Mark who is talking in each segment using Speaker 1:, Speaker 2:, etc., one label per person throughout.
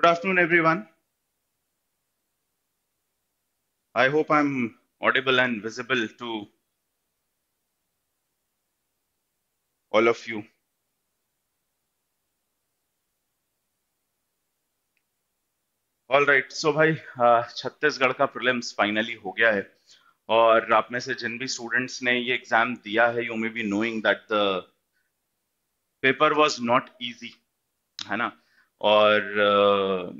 Speaker 1: Good afternoon, everyone. I hope I'm audible and visible to all of you. All right so भाई छत्तीसगढ़ का prelims finally हो गया है और आप में से जिन भी स्टूडेंट्स ने ये एग्जाम दिया है you may be knowing that the paper was not easy है ना और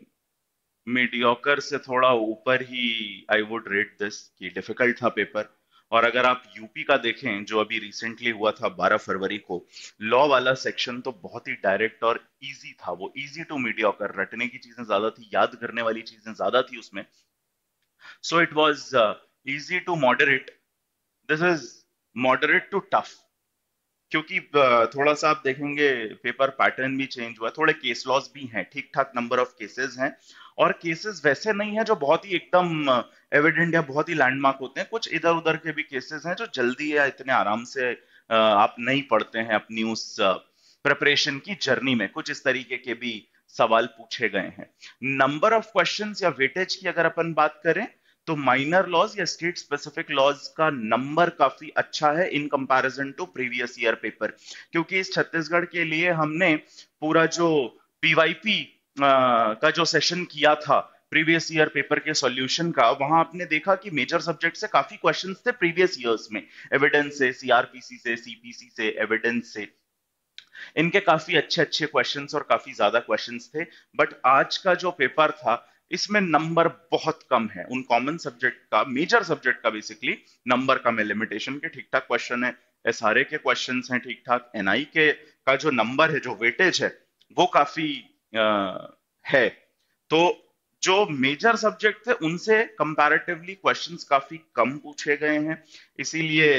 Speaker 1: मीडियोकर से थोड़ा ऊपर ही आई वुड रेट दिस कि डिफिकल्ट था पेपर और अगर आप यूपी का देखें जो अभी रिसेंटली हुआ था 12 फरवरी को लॉ वाला सेक्शन तो बहुत ही डायरेक्ट और इजी था वो इजी टू मीडियोकर रटने की चीजें ज्यादा थी याद करने वाली चीजें ज्यादा थी उसमें so it was easy to moderate this is moderate to tough क्योंकि थोड़ा सा आप देखेंगे पेपर पैटर्न भी चेंज हुआ थोड़े केस लॉस भी हैं ठीक ठाक नंबर ऑफ केसेस हैं और केसेस वैसे नहीं है जो बहुत ही एकदम एविडेंट या बहुत ही लैंडमार्क होते हैं कुछ इधर उधर के भी केसेस हैं जो जल्दी या इतने आराम से आप नहीं पढ़ते हैं अपनी उस प्रिपरेशन की जर्नी में कुछ इस तरीके के भी सवाल पूछे गए हैं नंबर ऑफ क्वेश्चन या वेटेज की अगर अपन बात करें तो माइनर लॉज या स्टेट स्पेसिफिक लॉज का नंबर काफी अच्छा है in comparison to previous year paper क्योंकि इस छत्तीसगढ़ के लिए हमने पूरा जो पीवाईपी का जो सेशन किया था प्रीवियस ईयर पेपर के सॉल्यूशन का वहां आपने देखा कि मेजर सब्जेक्ट से काफी क्वेश्चंस थे प्रीवियस ईयर्स में एविडेंस से सीआरपीसी से सीपीसी से एविडेंस से इनके काफी अच्छे अच्छे क्वेश्चंस और काफी ज्यादा क्वेश्चंस थे बट आज का जो पेपर था इसमें नंबर बहुत कम है उन कॉमन सब्जेक्ट का मेजर सब्जेक्ट का बेसिकली नंबर कम है लिमिटेशन के ठीक ठाक क्वेश्चन है एस के क्वेश्चन हैं ठीक ठाक एनआई के का जो नंबर है जो वेटेज है वो काफी आ, है तो जो मेजर सब्जेक्ट थे उनसे कंपैरेटिवली क्वेश्चंस काफी कम पूछे गए हैं इसीलिए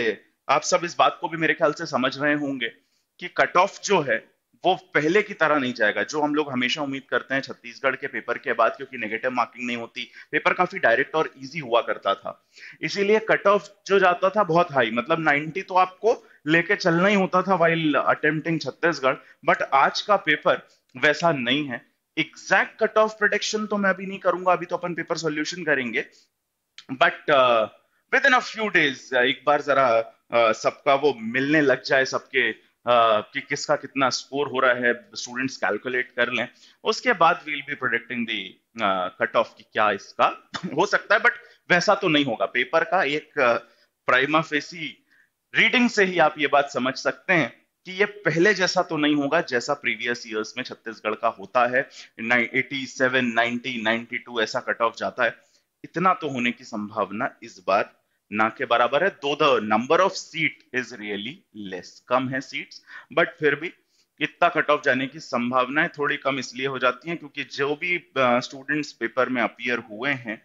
Speaker 1: आप सब इस बात को भी मेरे ख्याल से समझ रहे होंगे कि कट ऑफ जो है वो पहले की तरह नहीं जाएगा जो हम लोग हमेशा उम्मीद करते हैं छत्तीसगढ़ के पेपर के बाद क्योंकि नेगेटिव मार्किंग नहीं होती पेपर काफी डायरेक्ट और इजी हुआ करता था इसीलिए कट ऑफ जो जाता था बहुत हाई मतलब 90 तो आपको लेके चलना ही होता था वाइल अटेम्प्टिंग छत्तीसगढ़ बट आज का पेपर वैसा नहीं है एग्जैक्ट कट ऑफ प्रोडिक्शन तो मैं अभी नहीं करूंगा अभी तो अपन पेपर सोल्यूशन करेंगे but within a few days एक बार जरा uh, सबका वो मिलने लग जाए सबके कि किसका कितना स्कोर हो रहा है स्टूडेंट्स कैलकुलेट कर लें उसके बाद we'll be predicting the cut off की क्या इसका हो सकता है बट वैसा तो नहीं होगा पेपर का एक प्राइमा फेसी रीडिंग से ही आप ये बात समझ सकते हैं कि ये पहले जैसा तो नहीं होगा जैसा प्रीवियस ईयर्स में छत्तीसगढ़ का होता है 87, 90, 92 ऐसा कट ऑफ जाता है इतना तो होने की संभावना इस बार ना के बराबर है दो the number of seat is really less कम है सीट बट फिर भी इतना कट ऑफ जाने की संभावनाएं थोड़ी कम इसलिए हो जाती हैं क्योंकि जो भी स्टूडेंट्स पेपर में अपियर हुए हैं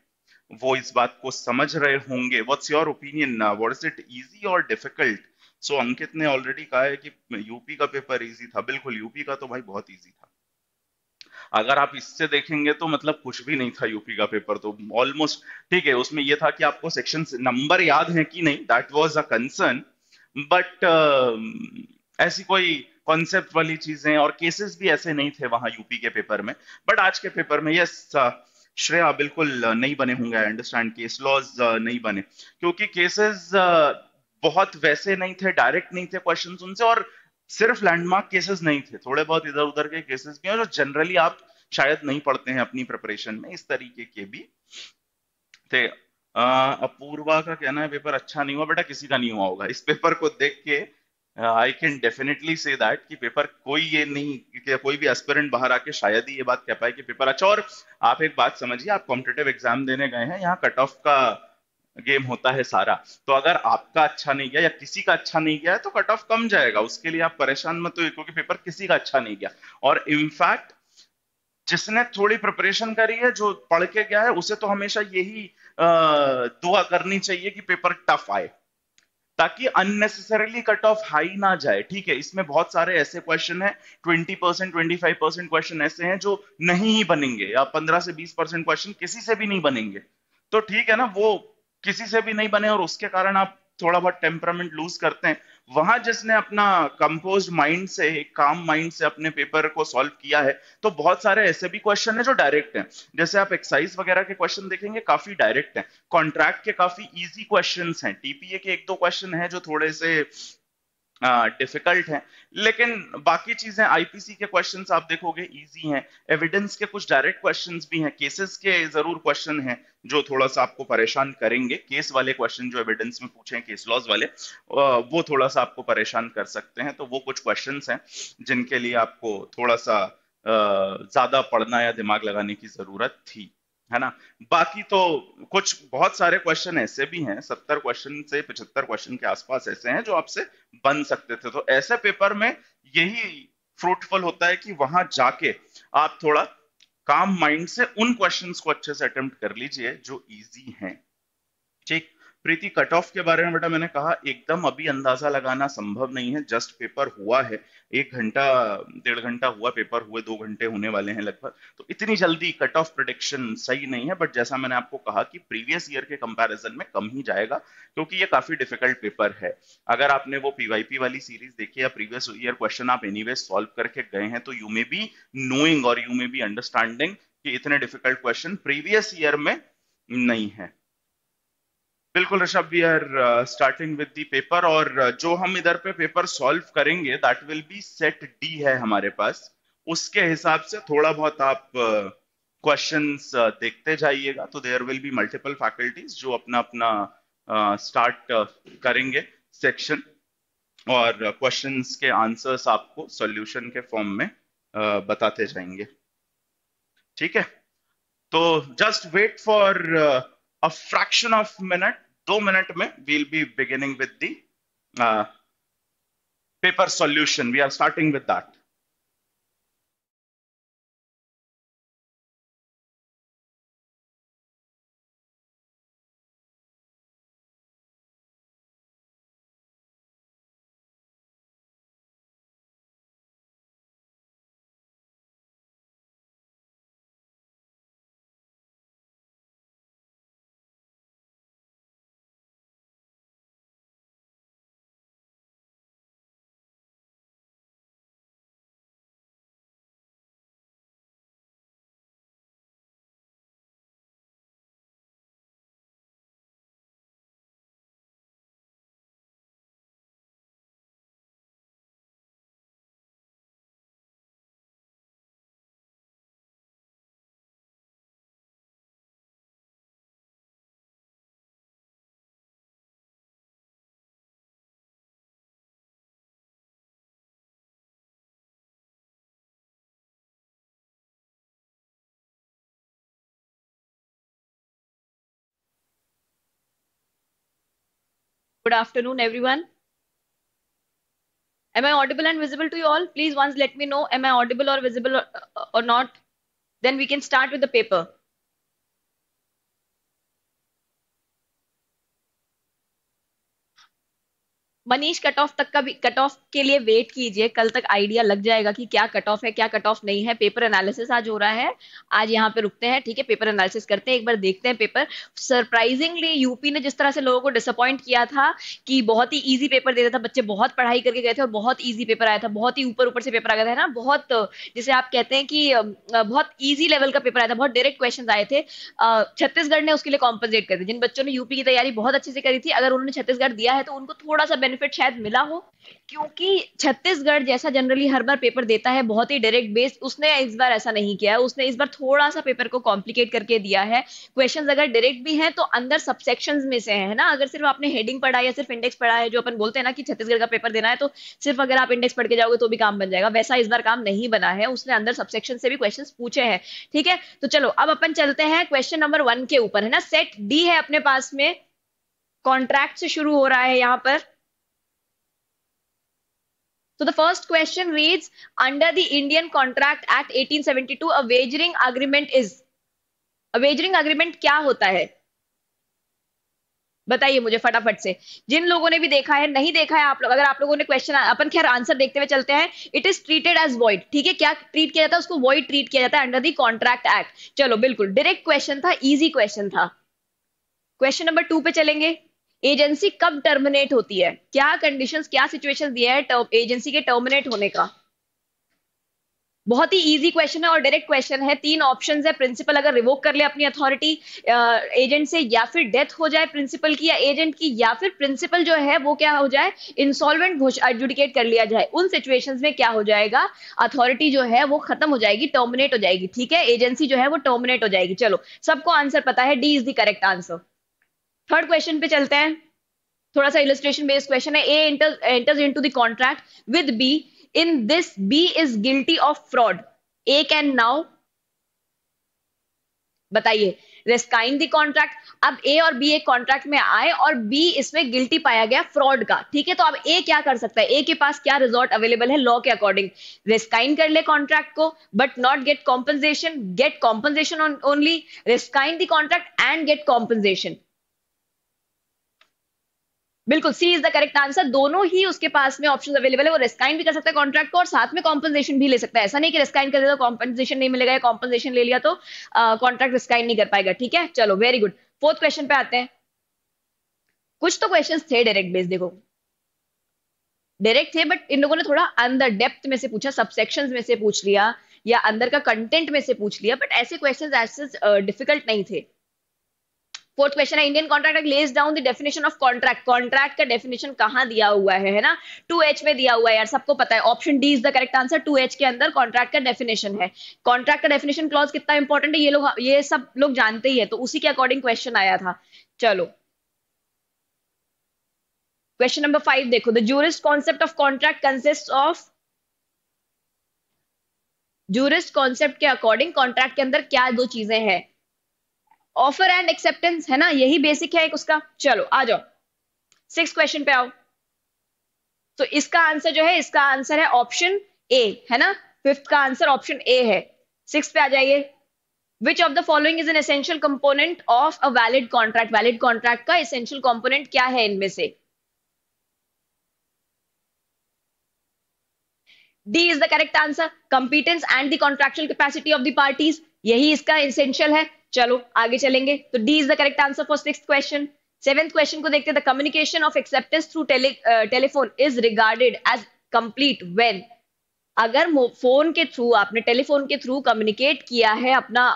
Speaker 1: वो इस बात को समझ रहे होंगे what's your opinion what is it easy और डिफिकल्ट सो अंकित ने ऑलरेडी कहा है कि यूपी का पेपर इजी था बिल्कुल यूपी का तो भाई बहुत ईजी था अगर आप इससे देखेंगे तो मतलब कुछ भी नहीं था यूपी का पेपर तो ऑलमोस्ट ठीक है उसमें यह था कि आपको सेक्शन नंबर याद है कि नहीं that was a concern but ऐसी कोई कॉन्सेप्ट वाली चीजें और केसेस भी ऐसे नहीं थे वहां यूपी के पेपर में बट आज के पेपर में यस uh, श्रेया बिल्कुल uh, नहीं बने होंगे आई अंडरस्टैंड केस लॉज नहीं बने क्योंकि केसेस uh, बहुत वैसे नहीं थे डायरेक्ट नहीं थे क्वेश्चंस उनसे और सिर्फ लैंडमार्क केसेस नहीं थे थोड़े बहुत इधर उधर के केसेस भी हैं जो जनरली आप शायद नहीं पढ़ते हैं अपनी प्रिपरेशन में इस तरीके के भी थे अपूर्वा का कहना है पेपर अच्छा नहीं हुआ बेटा किसी का नहीं हुआ होगा इस पेपर को देख के I can definitely say that कि पेपर कोई ये नहीं कि कोई भी एस्पिरेंट बाहर आके शायद ही ये बात कह पाए कि पेपर अच्छा और आप एक बात समझिए आप कॉम्पिटेटिव एग्जाम देने गए हैं यहाँ कट ऑफ का गेम होता है सारा तो अगर आपका अच्छा नहीं गया या किसी का अच्छा नहीं गया तो कट ऑफ कम जाएगा उसके लिए आप परेशान मत हो क्योंकि पेपर किसी का अच्छा नहीं गया और इनफैक्ट जिसने थोड़ी प्रिपरेशन करी है जो पढ़ के गया है उसे तो हमेशा यही दुआ करनी चाहिए कि पेपर टफ आए ताकि अननेसेसरीली कट ऑफ हाई ना जाए ठीक है इसमें बहुत सारे ऐसे क्वेश्चन है twenty percent twenty five percent question ऐसे हैं जो नहीं ही बनेंगे या पंद्रह से बीस परसेंट क्वेश्चन किसी से भी नहीं बनेंगे तो ठीक है ना वो किसी से भी नहीं बने और उसके कारण आप थोड़ा बहुत टेम्परामेंट लूज करते हैं वहां जिसने अपना कंपोज माइंड से काम माइंड से अपने पेपर को सॉल्व किया है तो बहुत सारे ऐसे भी क्वेश्चन है जो डायरेक्ट हैं जैसे आप एक्साइज वगैरह के क्वेश्चन देखेंगे काफी डायरेक्ट हैं कॉन्ट्रैक्ट के काफी इजी क्वेश्चंस हैं टीपीए के एक दो क्वेश्चन हैं जो थोड़े से डिफिकल्ट है लेकिन बाकी चीजें आईपीसी के क्वेश्चन आप देखोगे ईजी हैं एविडेंस के कुछ डायरेक्ट क्वेश्चन भी हैं केसेस के जरूर क्वेश्चन हैं जो थोड़ा सा आपको परेशान करेंगे केस वाले क्वेश्चन जो एविडेंस में पूछे केस लॉज वाले वो थोड़ा सा आपको परेशान कर सकते हैं तो वो कुछ क्वेश्चन हैं जिनके लिए आपको थोड़ा सा ज्यादा पढ़ना या दिमाग लगाने की जरूरत थी है ना बाकी तो कुछ बहुत सारे क्वेश्चन ऐसे भी हैं सत्तर क्वेश्चन से पचहत्तर क्वेश्चन के आसपास ऐसे हैं जो आपसे बन सकते थे तो ऐसे पेपर में यही फ्रूटफुल होता है कि वहां जाके आप थोड़ा काम माइंड से उन क्वेश्चंस को अच्छे से अटेम्प्ट कर लीजिए जो इजी हैं ठीक प्रीति कट ऑफ के बारे में बेटा मैंने कहा एकदम अभी अंदाजा लगाना संभव नहीं है जस्ट पेपर हुआ है एक घंटा डेढ़ घंटा हुआ पेपर हुए दो घंटे होने वाले हैं लगभग तो इतनी जल्दी कट ऑफ प्रोडिक्शन सही नहीं है बट जैसा मैंने आपको कहा कि प्रीवियस ईयर के कंपैरिजन में कम ही जाएगा क्योंकि ये काफी डिफिकल्ट पेपर है अगर आपने वो पीवाईपी वाली सीरीज देखी या प्रीवियस ईयर क्वेश्चन आप एनी सॉल्व करके गए हैं तो यू मे बी नोइंग और यू मे बी अंडरस्टैंडिंग कि इतने डिफिकल्ट क्वेश्चन प्रीवियस ईयर में नहीं है बिल्कुल Rishabh we are starting with the paper और uh, जो हम इधर पे पेपर सॉल्व करेंगे that will be set D है हमारे पास उसके हिसाब से थोड़ा बहुत आप क्वेश्चंस uh, uh, देखते जाइएगा तो there will be multiple faculties जो अपना अपना स्टार्ट uh, uh, करेंगे सेक्शन और क्वेश्चंस uh, के आंसर्स आपको सॉल्यूशन के फॉर्म में बताते जाएंगे ठीक है तो just wait for a fraction of minute दो मिनट में we'll be beginning with the paper solution we are starting with that
Speaker 2: Good afternoon, everyone. Am I audible and visible to you all? Please once let me know, am I audible or visible or, or not? Then we can start with the paper. Manish cut off तक का भी cut off के लिए wait कीजिए कल तक idea लग जाएगा कि क्या कट ऑफ है क्या कट ऑफ नहीं है पेपर एनालिसिस आज हो रहा है आज यहाँ पे रुकते हैं ठीक है पेपर एनालिसिस करते हैं एक बार देखते हैं पेपर सरप्राइजिंगली यूपी ने जिस तरह से लोगों को डिसअपॉइंट किया था कि बहुत ही ईजी पेपर देता था बच्चे बहुत पढ़ाई करके गए थे और बहुत ईजी पेपर आया था बहुत ही ऊपर ऊपर से पेपर आ गया था ना बहुत जिसे आप कहते हैं कि बहुत ईजी लेवल का पेपर आया था बहुत डायरेक्ट क्वेश्चन आए थे छत्तीसगढ़ ने उसके लिए कॉम्पनसेट कर दिया जिन बच्चों ने यूपी की तैयारी बहुत अच्छे से करी थी अगर उन्होंने छत्तीसगढ़ दिया है तो उनको थोड़ा सा बेनिफिट शायद मिला हो क्योंकि छत्तीसगढ़ जैसा जनरली हर बार पेपर देता है बहुत ही डायरेक्ट बेस्ड उसने इस बार ऐसा नहीं किया उसने इस बार थोड़ा सा पेपर को कॉम्प्लिकेट करके दिया है क्वेश्चंस अगर डायरेक्ट भी हैं तो अंदर सबसेक्शन में से है ना अगर सिर्फ आपने हेडिंग पढ़ा या सिर्फ इंडेक्स पढ़ा है जो अपन बोलते हैं ना कि छत्तीसगढ़ का पेपर देना है तो सिर्फ अगर आप इंडेक्स पढ़ के जाओगे तो भी काम बन जाएगा वैसा इस बार काम नहीं बना है उसने अंदर सबसेक्शन से भी क्वेश्चन पूछे हैं ठीक है तो चलो अब अपन चलते हैं क्वेश्चन नंबर वन के ऊपर है ना सेट डी है अपने पास में कॉन्ट्रैक्ट से शुरू हो रहा है यहाँ पर So the first question reads, under the Indian Contract Act 1872, a wagering agreement is. A wagering agreement क्या होता है बताइए मुझे फटाफट से जिन लोगों ने भी देखा है नहीं देखा है आप लोग अगर आप लोगों ने क्वेश्चन अपन खैर आंसर देखते हुए चलते हैं it is treated as void ठीक है क्या ट्रीट किया जाता है उसको वॉइड ट्रीट किया जाता है अंडर दी कॉन्ट्रैक्ट एक्ट चलो बिल्कुल डायरेक्ट क्वेश्चन था इजी क्वेश्चन था क्वेश्चन नंबर टू पे चलेंगे एजेंसी कब टर्मिनेट होती है क्या कंडीशन क्या सिचुएशन दिया है एजेंसी के टर्मिनेट होने का बहुत ही इजी क्वेश्चन है और डायरेक्ट क्वेश्चन है तीन ऑप्शन है प्रिंसिपल अगर रिवोक कर ले अपनी अथॉरिटी एजेंट से या फिर डेथ हो जाए प्रिंसिपल की या एजेंट की या फिर प्रिंसिपल जो है वो क्या हो जाए इंसॉल्वेंट एडजुडिकेट कर लिया जाए उन सिचुएशंस में क्या हो जाएगा अथॉरिटी जो है वो खत्म हो जाएगी टर्मिनेट हो जाएगी ठीक है एजेंसी जो है वो टर्मिनेट हो जाएगी चलो सबको आंसर पता है D is the correct answer third question पे चलते हैं थोड़ा सा इलस्ट्रेशन बेस्ड क्वेश्चन है A enters into the contract with B in this B is guilty of fraud A can now बताइए रेस्काइन दी कॉन्ट्रैक्ट अब ए और बी एक कॉन्ट्रैक्ट में आए और बी इसमें गिल्टी पाया गया फ्रॉड का ठीक है तो अब ए क्या कर सकता है ए के पास क्या रिजॉर्ट अवेलेबल है लॉ के अकॉर्डिंग रेस्काइन कर ले कॉन्ट्रैक्ट को but not get compensation get compensation only rescind the contract and get compensation बिल्कुल C is the correct answer दोनों ही उसके पास में ऑप्शन अवेलेबल है वो रिस्काइन भी कर सकता है कॉन्ट्रैक्ट को और साथ में कॉम्पनसेशन भी ले सकता है ऐसा नहीं कि रिस्काइन कर दिया तो कॉम्पनसेशन नहीं मिलेगा या कॉम्पनसेशन ले लिया तो कॉन्ट्रैक्ट uh, रिस्काइन नहीं कर पाएगा ठीक है चलो वेरी गुड फोर्थ क्वेश्चन पे आते हैं कुछ तो क्वेश्चन थे डायरेक्ट बेस देखो डायरेक्ट थे बट इन लोगों ने थोड़ा अंदर डेप्थ में से पूछा सबसेक्शन में से पूछ लिया या अंदर का कंटेंट में से पूछ लिया बट ऐसे क्वेश्चन ऐसे डिफिकल्ट नहीं थे फोर्थ क्वेश्चन है Indian contract act lays down the definition of contract contract का डेफिनेशन कहां दिया हुआ है है ना एच में दिया हुआ है यार सबको पता है option D is the correct answer two H के अंदर कॉन्ट्रैक्ट का डेफिनेशन है कॉन्ट्रैक्ट का डेफिनेशन क्लॉज कितना इंपॉर्टेंट है ये लोग ये सब लोग जानते ही है तो उसी के अकॉर्डिंग क्वेश्चन आया था चलो क्वेश्चन नंबर फाइव देखो the jurist concept of contract consist of jurist concept के अकॉर्डिंग कॉन्ट्रैक्ट के अंदर क्या दो चीजें हैं ऑफर एंड एक्सेप्टेंस है ना यही बेसिक है एक उसका चलो आ जाओ सिक्स क्वेश्चन पे आओ तो इसका आंसर जो है इसका आंसर है ऑप्शन ए है ना फिफ्थ का आंसर ऑप्शन ए है सिक्स पे आ जाइए which of the following is an essential component of a valid contract valid contract का एसेंशियल कंपोनेंट क्या है इनमें से D is the correct answer competence and the contractual capacity of the parties यही इसका एसेंशियल है चलो आगे चलेंगे तो D is the correct answer for six question seventh question को देखते हैं communication of acceptance through telephone is regarded as complete when अगर फोन के थ्रू आपने टेलीफोन के थ्रू कम्युनिकेट किया है अपना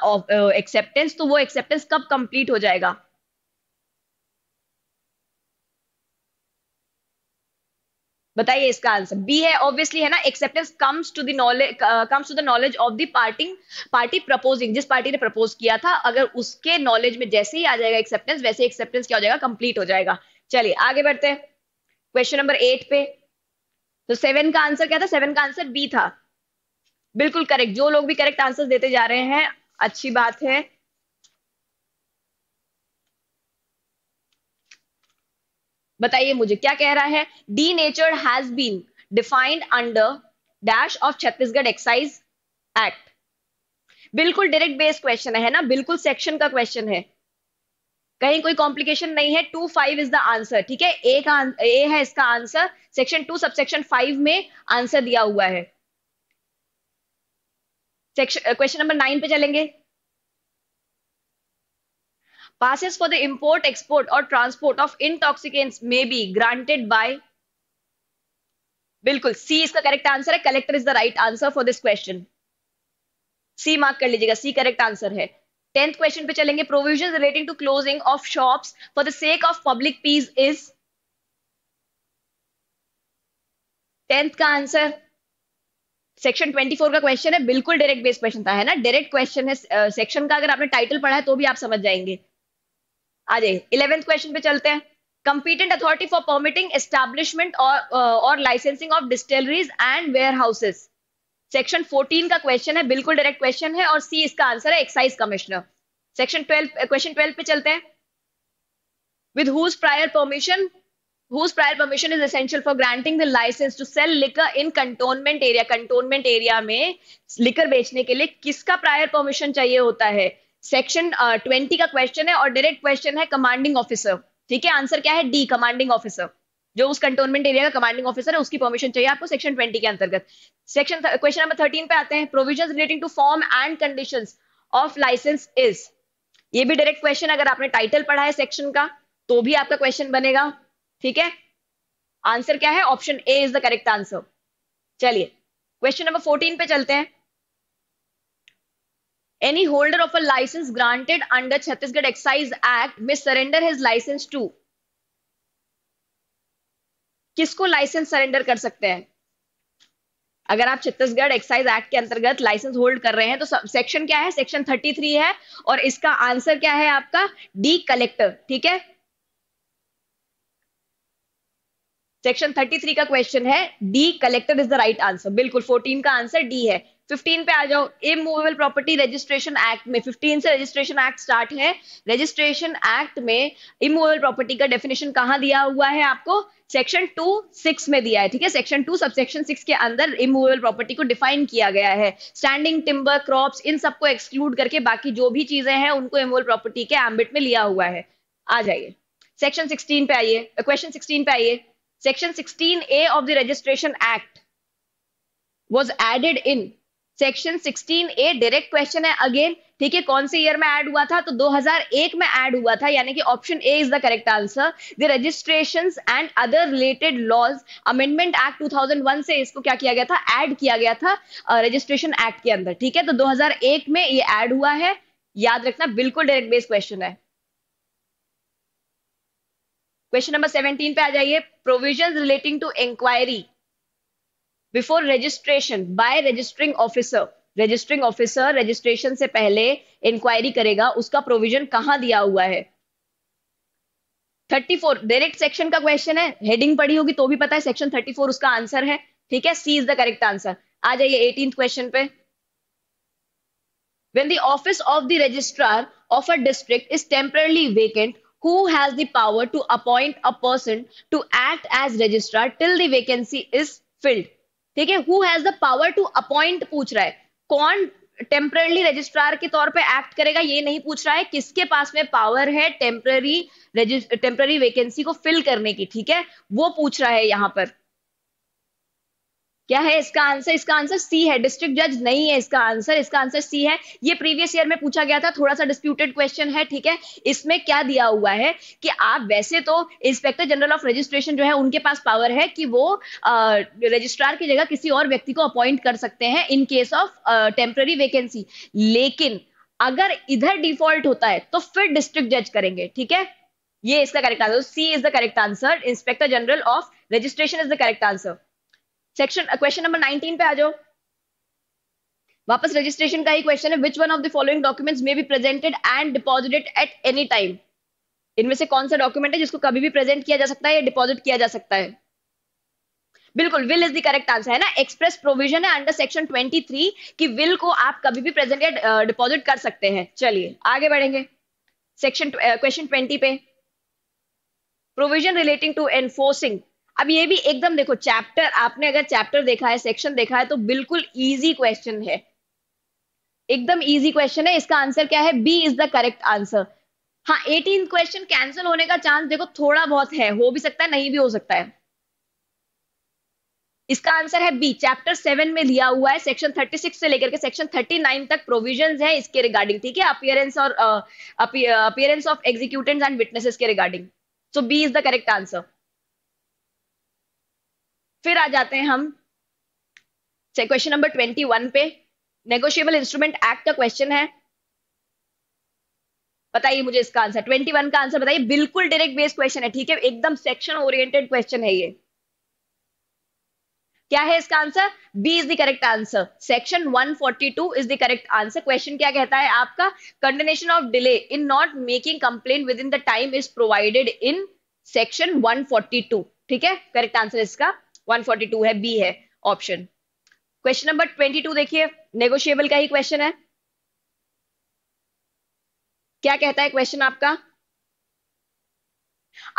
Speaker 2: एक्सेप्टेंस uh, तो वो एक्सेप्टेंस कब कंप्लीट हो जाएगा बताइए इसका आंसर बी है ऑब्वियसली है ना acceptance comes to the knowledge comes to the knowledge of the parting party proposing जिस पार्टी ने प्रपोज किया था अगर उसके नॉलेज में जैसे ही आ जाएगा एक्सेप्टेंस वैसे एक्सेप्टेंस क्या हो जाएगा कंप्लीट हो जाएगा चलिए आगे बढ़ते हैं क्वेश्चन नंबर एट पे तो सेवन का आंसर क्या था सेवन का आंसर बी था बिल्कुल करेक्ट जो लोग भी करेक्ट आंसर देते जा रहे हैं अच्छी बात है बताइए मुझे क्या कह रहा है the nature has been defined under dash of Chhattisgarh excise act बिल्कुल डायरेक्ट बेस्ड क्वेश्चन है ना बिल्कुल सेक्शन का क्वेश्चन है कहीं कोई कॉम्प्लिकेशन नहीं है two five is the answer ठीक है ए का ए है इसका answer section two subsection five में आंसर दिया हुआ है क्वेश्चन नंबर नाइन पे चलेंगे passes for the import, export or transport of intoxicants may be granted by बिल्कुल सी इसका करेक्ट आंसर है collector is the right answer for this question C mark कर लीजिएगा सी करेक्ट आंसर है tenth question पे चलेंगे provision relating to closing of shops for the sake of public peace is tenth का answer section 24 का question है बिल्कुल direct based question था है ना डायरेक्ट क्वेश्चन है सेक्शन uh, का अगर आपने टाइटल पढ़ा है तो भी आप समझ जाएंगे आ जाइए इलेवेंथ क्वेश्चन पे चलते हैं competent authority for permitting establishment और licensing of distilleries and warehouses section fourteen का क्वेश्चन है बिल्कुल डायरेक्ट क्वेश्चन है और सी इसका आंसर है excise commissioner section twelve question twelve पे चलते हैं with whose prior permission whose prior permission is essential for granting the license to sell liquor in cantonment area cantonment area में लिकर बेचने के लिए किसका प्रायर परमिशन चाहिए होता है सेक्शन ट्वेंटी uh, का क्वेश्चन है और डायरेक्ट क्वेश्चन है कमांडिंग ऑफिसर ठीक है आंसर क्या है डी कमांडिंग ऑफिसर जो उस कंटोनमेंट एरिया का कमांडिंग ऑफिसर है उसकी परमिशन चाहिए आपको सेक्शन ट्वेंटी के अंतर्गत सेक्शन क्वेश्चन नंबर थर्टीन पे आते हैं provision relating to form and condition of license is ये भी डायरेक्ट क्वेश्चन अगर आपने टाइटल पढ़ा है सेक्शन का तो भी आपका क्वेश्चन बनेगा ठीक है आंसर क्या है option A is the correct answer चलिए क्वेश्चन नंबर फोर्टीन पे चलते हैं any holder of a license granted under Chhattisgarh Excise Act may surrender his license to किसको लाइसेंस सरेंडर कर सकते हैं अगर आप छत्तीसगढ़ एक्साइज एक्ट के अंतर्गत लाइसेंस होल्ड कर रहे हैं तो सेक्शन क्या है सेक्शन 33 है और इसका आंसर क्या है आपका डी कलेक्टर ठीक है सेक्शन 33 का क्वेश्चन है the collector is the right answer बिल्कुल 14 का आंसर डी है 15 पे आ जाओ इमूवेबल प्रॉपर्टी रजिस्ट्रेशन एक्ट में 15 से रजिस्ट्रेशन एक्ट स्टार्ट है रजिस्ट्रेशन एक्ट में इमूवेबल प्रॉपर्टी का डेफिनेशन कहाँ दिया हुआ है आपको सेक्शन टू सिक्स में दिया है ठीक है सेक्शन टू सब सेक्शन सिक्स के अंदर इमूवेबल प्रॉपर्टी को डिफाइन किया गया है स्टैंडिंग टिम्बर क्रॉप इन सबको एक्सक्लूड करके बाकी जो भी चीजें हैं उनको इमूवेबल प्रॉपर्टी के एम्बिट में लिया हुआ है आ जाइए सेक्शन सिक्सटीन पे आइए क्वेश्चन सिक्सटीन पे आइए section sixteen A of the registration act was added in section 16 A direct question है अगेन ठीक है कौन से ईयर में ऐड हुआ था तो 2001 में ऐड हुआ था यानी कि option A is the correct answer the registration and other related laws amendment act 2001 से इसको क्या किया गया था ऐड किया गया था रजिस्ट्रेशन uh, एक्ट के अंदर ठीक है तो 2001 में ये ऐड हुआ है याद रखना बिल्कुल डायरेक्ट बेस्ड क्वेश्चन है क्वेश्चन नंबर 17 पे आ जाइए provision relating to inquiry before registration by registering officer registering officer registration से पहले इंक्वायरी करेगा उसका प्रोविजन कहां दिया हुआ है 34 डायरेक्ट सेक्शन का क्वेश्चन है हेडिंग पढ़ी होगी तो भी पता है सेक्शन 34 उसका आंसर है ठीक है C is the correct answer आ जाइए एटीन क्वेश्चन पे when the office of the registrar of a district is temporarily vacant who has the power to appoint a person to act as registrar till the vacancy is filled ठीक है who has the power to appoint पूछ रहा है कौन temporarily registrar के तौर पे act करेगा ये नहीं पूछ रहा है किसके पास में पावर है टेम्पररी टेम्पररी वैकेंसी को फिल करने की ठीक है वो पूछ रहा है यहाँ पर क्या है इसका आंसर इसका आंसर सी है डिस्ट्रिक्ट जज नहीं है इसका आंसर इसका आंसर सी है ये प्रीवियस ईयर में पूछा गया था थोड़ा सा डिस्प्यूटेड क्वेश्चन है ठीक है इसमें क्या दिया हुआ है कि आप वैसे तो इंस्पेक्टर जनरल ऑफ रजिस्ट्रेशन जो है उनके पास पावर है कि वो रजिस्ट्रार की जगह किसी और व्यक्ति को अपॉइंट कर सकते हैं in case of temporary vacancy लेकिन अगर इधर डिफॉल्ट होता है तो फिर डिस्ट्रिक्ट जज करेंगे ठीक है ये इसका correct answer C is the correct answer inspector general of registration is the correct answer section question number 19 पे आ जाओ वापस रजिस्ट्रेशन का ही क्वेश्चन है which one of the following documents may be presented and deposited at any time इनमें से कौन सा डॉक्यूमेंट है जिसको कभी भी प्रेजेंट किया जा सकता है या डिपॉजिट किया जा सकता है बिल्कुल will is the correct answer है ना एक्सप्रेस प्रोविजन है अंडर सेक्शन 23 कि विल को आप कभी भी प्रेजेंट या डिपॉजिट uh, कर सकते हैं चलिए आगे बढ़ेंगे सेक्शन क्वेश्चन 20 पे प्रोविजन रिलेटिंग टू एनफोर्सिंग अब ये भी एकदम देखो चैप्टर आपने अगर चैप्टर देखा है सेक्शन देखा है तो बिल्कुल इजी क्वेश्चन है एकदम इजी क्वेश्चन है इसका आंसर क्या है B is the correct answer हाँ एटीन क्वेश्चन कैंसिल होने का चांस देखो थोड़ा बहुत है हो भी सकता है नहीं भी हो सकता है इसका आंसर है बी चैप्टर सेवन में लिया हुआ है सेक्शन थर्टी सिक्स से लेकर के सेक्शन थर्टी नाइन तक प्रोविजन है इसके रिगार्डिंग ठीक है अपियरेंस और appearance of executants and witnesses के regarding so B is the correct answer फिर आ जाते हैं हम क्वेश्चन नंबर ट्वेंटी वन पे नेगोशियबल इंस्ट्रूमेंट एक्ट का क्वेश्चन है बताइए मुझे इसका आंसर ट्वेंटी वन का आंसर बताइए बिल्कुल डायरेक्ट बेस्ड क्वेश्चन है ठीक है एकदम सेक्शन ओरिएंटेड क्वेश्चन है ये क्या है इसका answer B is the correct answer section 142 is the correct answer question क्या कहता है आपका condonation of delay in not making complain within the time is provided in section 142 ठीक है करेक्ट आंसर इसका 142 है बी है ऑप्शन क्वेश्चन नंबर 22 देखिए नेगोशिएबल का ही क्वेश्चन है क्या कहता है क्वेश्चन आपका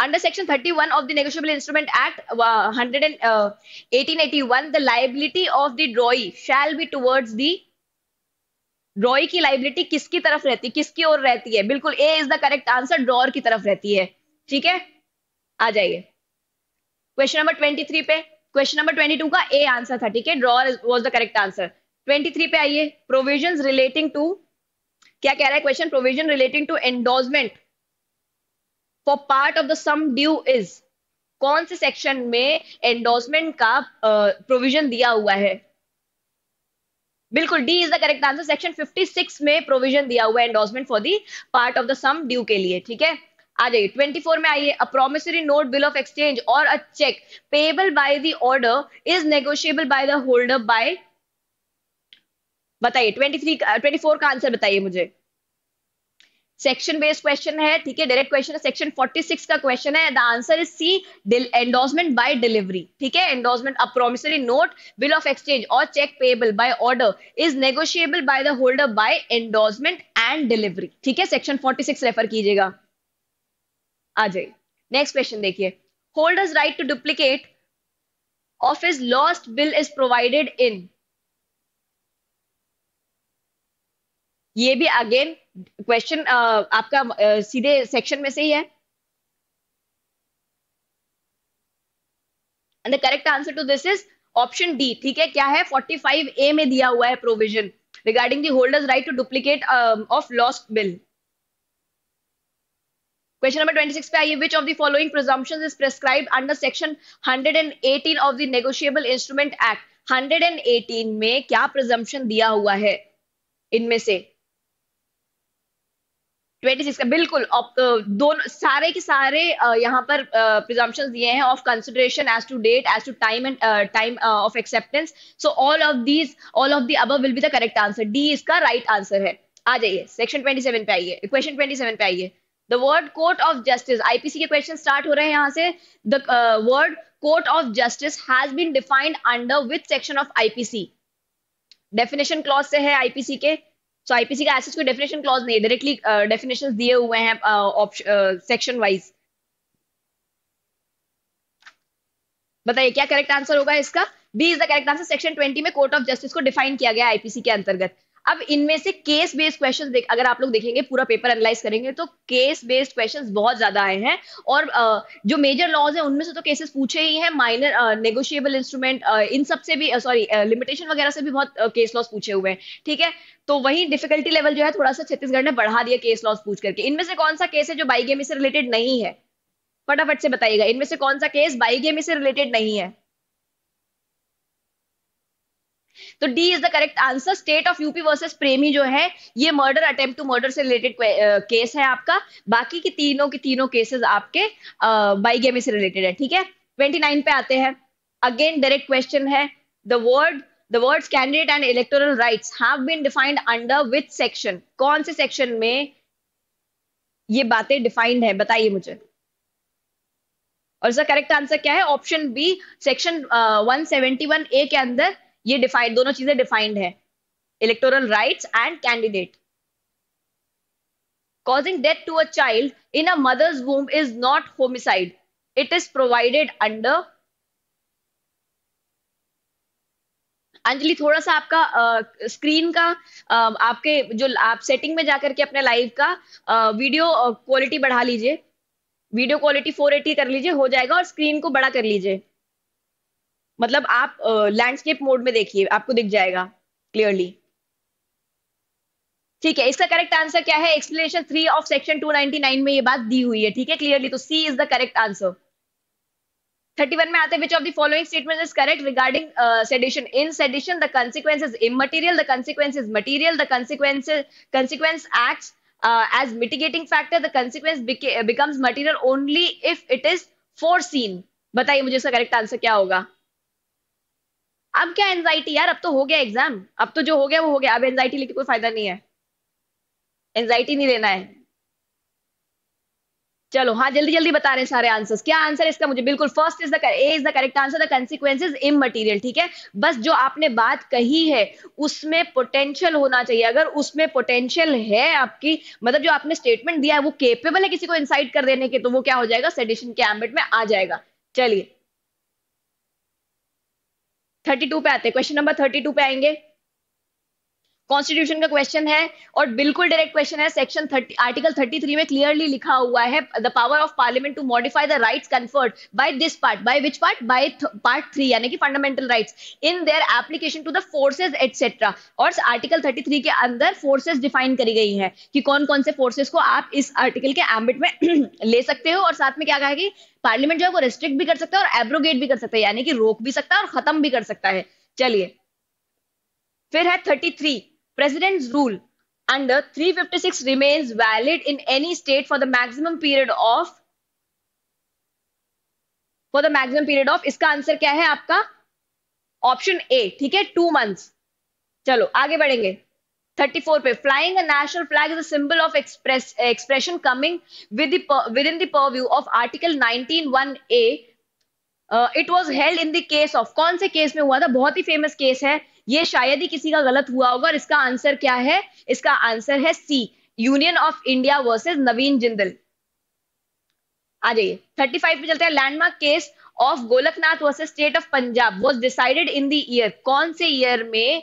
Speaker 2: Under Section 31 of the Negotiable Instrument Act 1881, uh, uh, the liability of the drawee shall be towards the ड्रॉई की लाइबिलिटी किसकी तरफ रहती है किसकी ओर रहती है बिल्कुल A is the correct answer drawer की तरफ रहती है ठीक है आ जाइए क्वेश्चन नंबर 23 पे क्वेश्चन नंबर टू का ए आंसर था ठीक है drawer was the correct answer three पे आइए प्रोविजन रिलेटिंग टू क्या कह रहा है question provision relating to endorsement for part of the sum due is कौन से सेक्शन में एंडोजमेंट का प्रोविजन uh, दिया हुआ है बिल्कुल D is the correct answer section 56 में प्रोविजन दिया हुआ है endorsement for the part of the sum due के लिए ठीक है आ जाइए ट्वेंटी फोर में आइए a promissory note bill of exchange और a cheque payable by the order is negotiable by the holder by बताइए ट्वेंटी थ्री ट्वेंटी फोर का आंसर बताइए मुझे सेक्शन बेस्ड क्वेश्चन है ठीक है डायरेक्ट क्वेश्चन है सेक्शन 46 का क्वेश्चन है the answer is C endorsement by delivery ठीक है endorsement a promissory note bill of exchange और cheque payable by order is negotiable by the holder by endorsement and delivery ठीक है section 46 refer कीजिएगा आ जाएगी नेक्स्ट क्वेश्चन देखिए holders right to duplicate of is lost bill is provided in ये भी again question आपका uh, सीधे सेक्शन में से ही है and the correct answer to this is option D ठीक है क्या है 45 ए में दिया हुआ है provision regarding the holders right to duplicate of lost bill question number 26 पे आइए which of the following presumptions is prescribed under section 118 of the negotiable instrument act 118 में क्या प्रिजम्पशन दिया हुआ है इनमें से 26 का बिल्कुल दोनों सारे के सारे यहाँ पर प्रिजम्पशन दिए हैं of consideration as to date as to time and time of acceptance so all of these all of the above will be the correct answer D इसका राइट right आंसर है आ जाइए सेक्शन 27 पे आइए question 27 पे आइए the word court of justice IPC के question start हो रहे हैं यहाँ से the word court of justice has been defined under with section of IPC definition clause से है आईपीसी के सो so, आईपीसी का एसेस कोई डेफिनेशन क्लॉज नहीं डायरेक्टली डेफिनेशन uh, दिए हुए हैं सेक्शन uh, वाइज uh, बताइए क्या करेक्ट आंसर होगा इसका B is the correct answer section 20 में कोर्ट ऑफ जस्टिस को डिफाइन किया गया आईपीसी के अंतर्गत अब इनमें से केस बेस्ड क्वेश्चन अगर आप लोग देखेंगे पूरा पेपर एनालाइज करेंगे तो केस बेस्ड क्वेश्चन बहुत ज्यादा आए हैं और जो मेजर लॉज है उनमें से तो केसेस पूछे ही हैं माइनर नेगोशिएबल इंस्ट्रूमेंट इन सबसे भी सॉरी लिमिटेशन वगैरह से भी बहुत केस लॉस पूछे हुए हैं ठीक है तो वही डिफिकल्टी लेवल जो है थोड़ा सा छत्तीसगढ़ ने बढ़ा दिया केस लॉज पूछ करके इनमें से कौन सा केस है जो बाईगेमी से रिलेटेड नहीं है फटाफट से बताइएगा इनमें से कौन सा केस बाईगेमी से रिलेटेड नहीं है तो D is the correct answer state of UP versus Premi जो है ये मर्डर अटेम्प्ट टू मर्डर से रिलेटेड केस है आपका बाकी की तीनों की तीनों केसेस आपके बाईगेमी से रिलेटेड है ठीक है ट्वेंटी नाइन पे आते हैं अगेन डायरेक्ट क्वेश्चन है the word The words candidate and electoral rights have been defined under which section? कौन से सेक्शन में ये बातें डिफाइंड है बताइए मुझे और इसका करेक्ट आंसर क्या है option B section one seventy one A के अंदर ये डिफाइंड दोनों चीजें डिफाइंड है electoral right and candidate causing death to a child in a mother's womb is not homicide it is provided under Anjali थोड़ा सा आपका आ, स्क्रीन का आ, आपके जो आप सेटिंग में जाकर के अपने लाइव का आ, वीडियो क्वालिटी बढ़ा लीजिए वीडियो क्वालिटी 480 कर लीजिए हो जाएगा और स्क्रीन को बड़ा कर लीजिए मतलब आप लैंडस्केप uh, मोड में देखिए आपको दिख जाएगा क्लियरली ठीक है इसका करेक्ट आंसर क्या है एक्सप्लेनेशन थ्री ऑफ सेक्शन 299 में ये बात दी हुई है ठीक है क्लियरली तो C is the correct answer 31 में आते which of the following statement is correct regarding sedition in sedition the consequence is immaterial the consequence is material the consequence consequence act as mitigating factor the consequence becomes material only if it is four बताइए मुझे इसका correct answer क्या होगा अब क्या anxiety यार अब तो हो गया एग्जाम अब तो जो हो गया वो हो गया अब एनजाइटी लेके कोई फायदा नहीं है एनजाइटी नहीं लेना है चलो हाँ जल्दी जल्दी बता रहे हैं सारे आंसर्स क्या आंसर इसका मुझे बिल्कुल first is the A is the correct answer the consequence is material ठीक है बस जो आपने बात कही है उसमें पोटेंशियल होना चाहिए अगर उसमें पोटेंशियल है आपकी मतलब जो आपने स्टेटमेंट दिया है वो केपेबल है किसी को इंसाइट कर देने के तो वो क्या हो जाएगा सेडिशन के एम्बिट में आ जाएगा चलिए थर्टी टू पे आते हैं क्वेश्चन नंबर थर्टी टू पे आएंगे कॉन्स्टिट्यूशन का क्वेश्चन है और बिल्कुल डायरेक्ट क्वेश्चन है सेक्शन थर्टी आर्टिकल थ्री में क्लियरली लिखा हुआ है the power of parliament to modify the right conferred by this part by which part by part three यानी कि fundamental right in their application to the forces etcetera और article three के अंदर forces define करी गई है कि कौन कौन से फोर्सेज को आप इस आर्टिकल के एम्बिट में ले सकते हो और साथ में क्या कहा कि पार्लियामेंट जो है वो रेस्ट्रिक्ट भी कर सकता है और एब्रोगेट भी कर सकता है यानी कि रोक भी सकता है और खत्म भी कर सकता है चलिए फिर है thirty three President's rule under 356 remains valid in any state for the maximum period of for the maximum period of इसका आंसर क्या है आपका ऑप्शन ए ठीक है टू मंथ्स चलो आगे बढ़ेंगे 34 पे flying a national flag is a symbol of express expression coming with the within the purview of article 191a it was held in the case of कौन से केस में हुआ था बहुत ही फेमस केस है ये शायद ही किसी का गलत हुआ होगा और इसका आंसर क्या है इसका आंसर है C union of India versus Naveen Jindal आ जाइए 35 पे चलते हैं landmark case of Golaknath versus state of Punjab was decided in the year कौन से ईयर में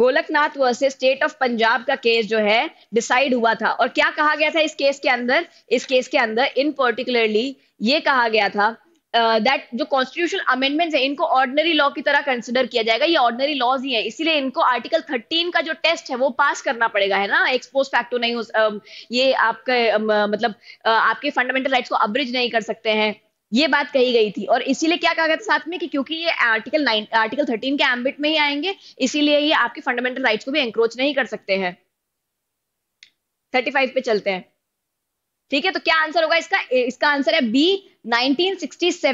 Speaker 2: Golaknath versus state of Punjab का केस जो है डिसाइड हुआ था और क्या कहा गया था इस केस के अंदर इस केस के अंदर इन पर्टिकुलरली ये कहा गया था दैट जो कॉन्स्टिट्यूशन अमेंडमेंट्स है इनको ऑर्डनरी लॉ की तरह कंसिडर किया जाएगा ये ऑर्डनरी लॉज ही है इसीलिए इनको आर्टिकल थर्टीन का जो टेस्ट है वो पास करना पड़ेगा है ना एक्सपोज फैक्टो नहीं uh, ये आपके uh, मतलब uh, आपके फंडामेंटल राइट्स को अब्रिज नहीं कर सकते हैं ये बात कही गई थी और इसीलिए क्या कहा गया था साथ में कि क्योंकि ये आर्टिकल नाइन आर्टिकल थर्टीन के एम्बिट में ही आएंगे इसीलिए ये आपके फंडामेंटल राइट्स को भी एंक्रोच नहीं कर सकते हैं थर्टी फाइव पे चलते हैं ठीक है तो क्या आंसर होगा इसका इसका आंसर है बी 1967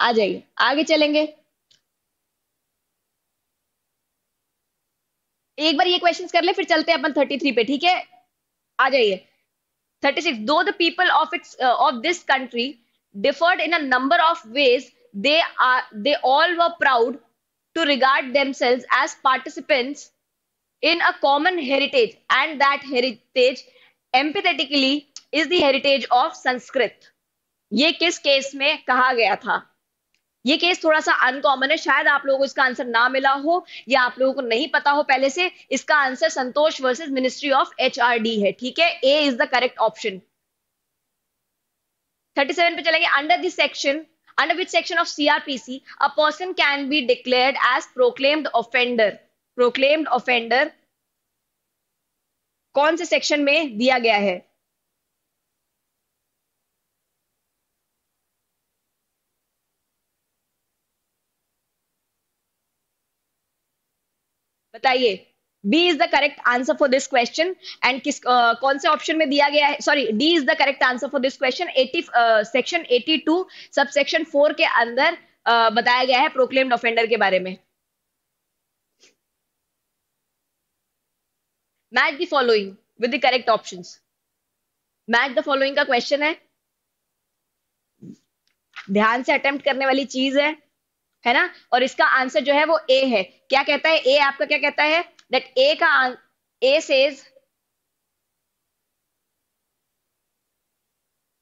Speaker 2: आ जाइए आगे चलेंगे एक बार ये क्वेश्चन कर ले फिर चलते हैं अपन 33 पे ठीक है आ जाइए 36 दो the people of its of this country differed in a number of ways they are they all were proud to regard themselves as participants in a common heritage and that heritage empathetically is the heritage of Sanskrit ये किस case में कहा गया था ये case थोड़ा सा uncommon है शायद आप लोगों को इसका आंसर ना मिला हो या आप लोगों को नहीं पता हो पहले से इसका answer Santosh versus ministry of HRD है ठीक है A is the correct option 37 पे चलेंगे under this section under which section of CrPC a person can be declared as proclaimed offender proclaimed offender कौन से सेक्शन में दिया गया है बताइए B is the correct answer for this question and किस uh, कौन से ऑप्शन में दिया गया है sorry D is the correct answer for this question eighty section eighty two सब सेक्शन फोर के अंदर uh, बताया गया है प्रोक्लेम्ड ऑफेंडर के बारे में match the following with the correct option match the following का क्वेश्चन है ध्यान से अटेम्प्ट करने वाली चीज है है ना और इसका आंसर जो है वो ए है क्या कहता है ए आपका क्या कहता है दैट ए का A says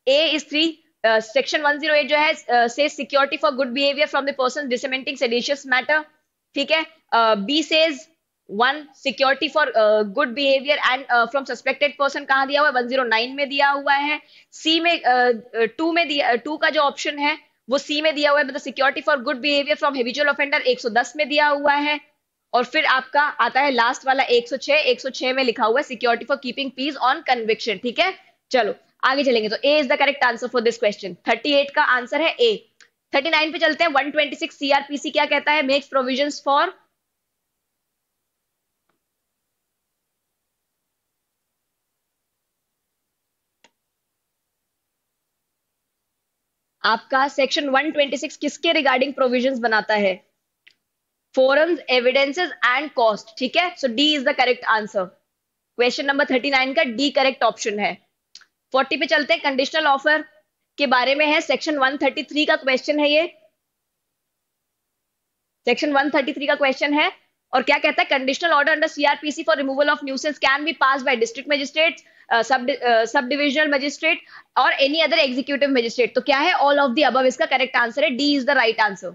Speaker 2: A is three section 108 जो है से security for good behaviour from the person disseminating seditious matter ठीक है B uh, says one security for good behaviour and from suspected person कहा दिया हुआ है नाइन में दिया हुआ है सी में टू uh, uh में दिया टू का जो ऑप्शन है वो सी में दिया हुआ है मतलब security for good behaviour from हेविजुअल ऑफेंडर दस में दिया हुआ है और फिर आपका आता है लास्ट वाला एक सौ सौ छह में लिखा हुआ है security for keeping peace on conviction ठीक है चलो आगे चलेंगे तो A is the correct answer for this question thirty eight का आंसर है ए थर्टी नाइन पे चलते हैं वन ट्वेंटी सिक्स सीआरपीसी क्या कहता है मेक्स प्रोविजन फॉर आपका सेक्शन 126 किसके रिगार्डिंग प्रोविजन बनाता है फोरम्स एविडेंसेस एंड कॉस्ट ठीक है so D is the correct answer question number 39 का डी करेक्ट ऑप्शन है 40 पे चलते हैं कंडीशनल ऑफर के बारे में है सेक्शन 133 का क्वेश्चन है ये सेक्शन 133 का क्वेश्चन है और क्या कहता है conditional order under CrPC for removal of nuisance can be pass by district magistrates sub sub divisional magistrate और एनी अदर एग्जीक्यूटिव मजिस्ट्रेट तो क्या है ऑल ऑफ दी अब इसका करेक्ट आंसर है D is the right answer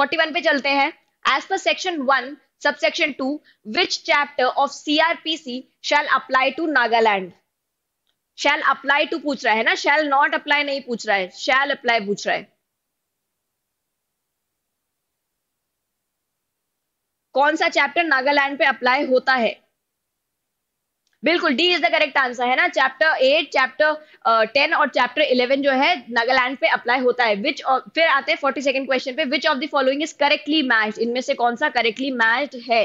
Speaker 2: 41 पे चलते हैं as per section one subsection two which chapter of CrPC shall apply to Nagaland shall apply to पूछ रहा है ना शैल नॉट अप्लाई नहीं पूछ रहा है शैल अप्लाई पूछ रहा है कौन सा चैप्टर नागालैंड पे अप्लाई होता है बिल्कुल D is the correct answer है ना चैप्टर एट चैप्टर टेन और चैप्टर इलेवन जो है नागालैंड पे अप्लाई होता है विच फिर आते हैं फोर्टी सेकेंड क्वेश्चन पे which of the following is correctly match इनमें से कौन सा करेक्टली मैच है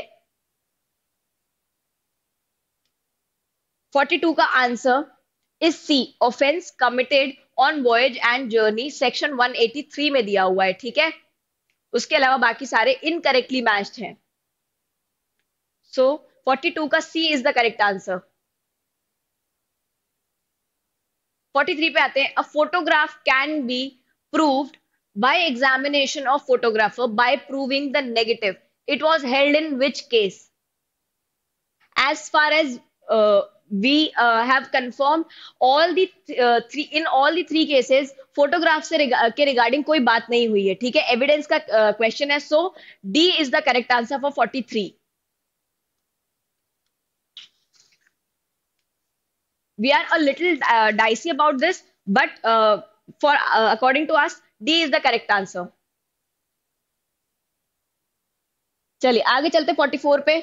Speaker 2: 42 का answer is C offence committed on voyage and journey section 183 में दिया हुआ है ठीक है उसके अलावा बाकी सारे इनकरेक्टली मैच्ड हैं सो so, फोर्टी टू का C is the correct answer forty three पे आते हैं a photograph can be proved by examination of photographer by proving the negative it was held in which case as far as we uh, have confirmed all the th uh, three in all the three cases photographs se rega ke regarding koi baat nahi hui hai theek hai evidence ka uh, question hai so d is the correct answer for 43 we are a little uh, dicey about this but uh, for uh, according to us d is the correct answer चलिए आगे चलते 44 पे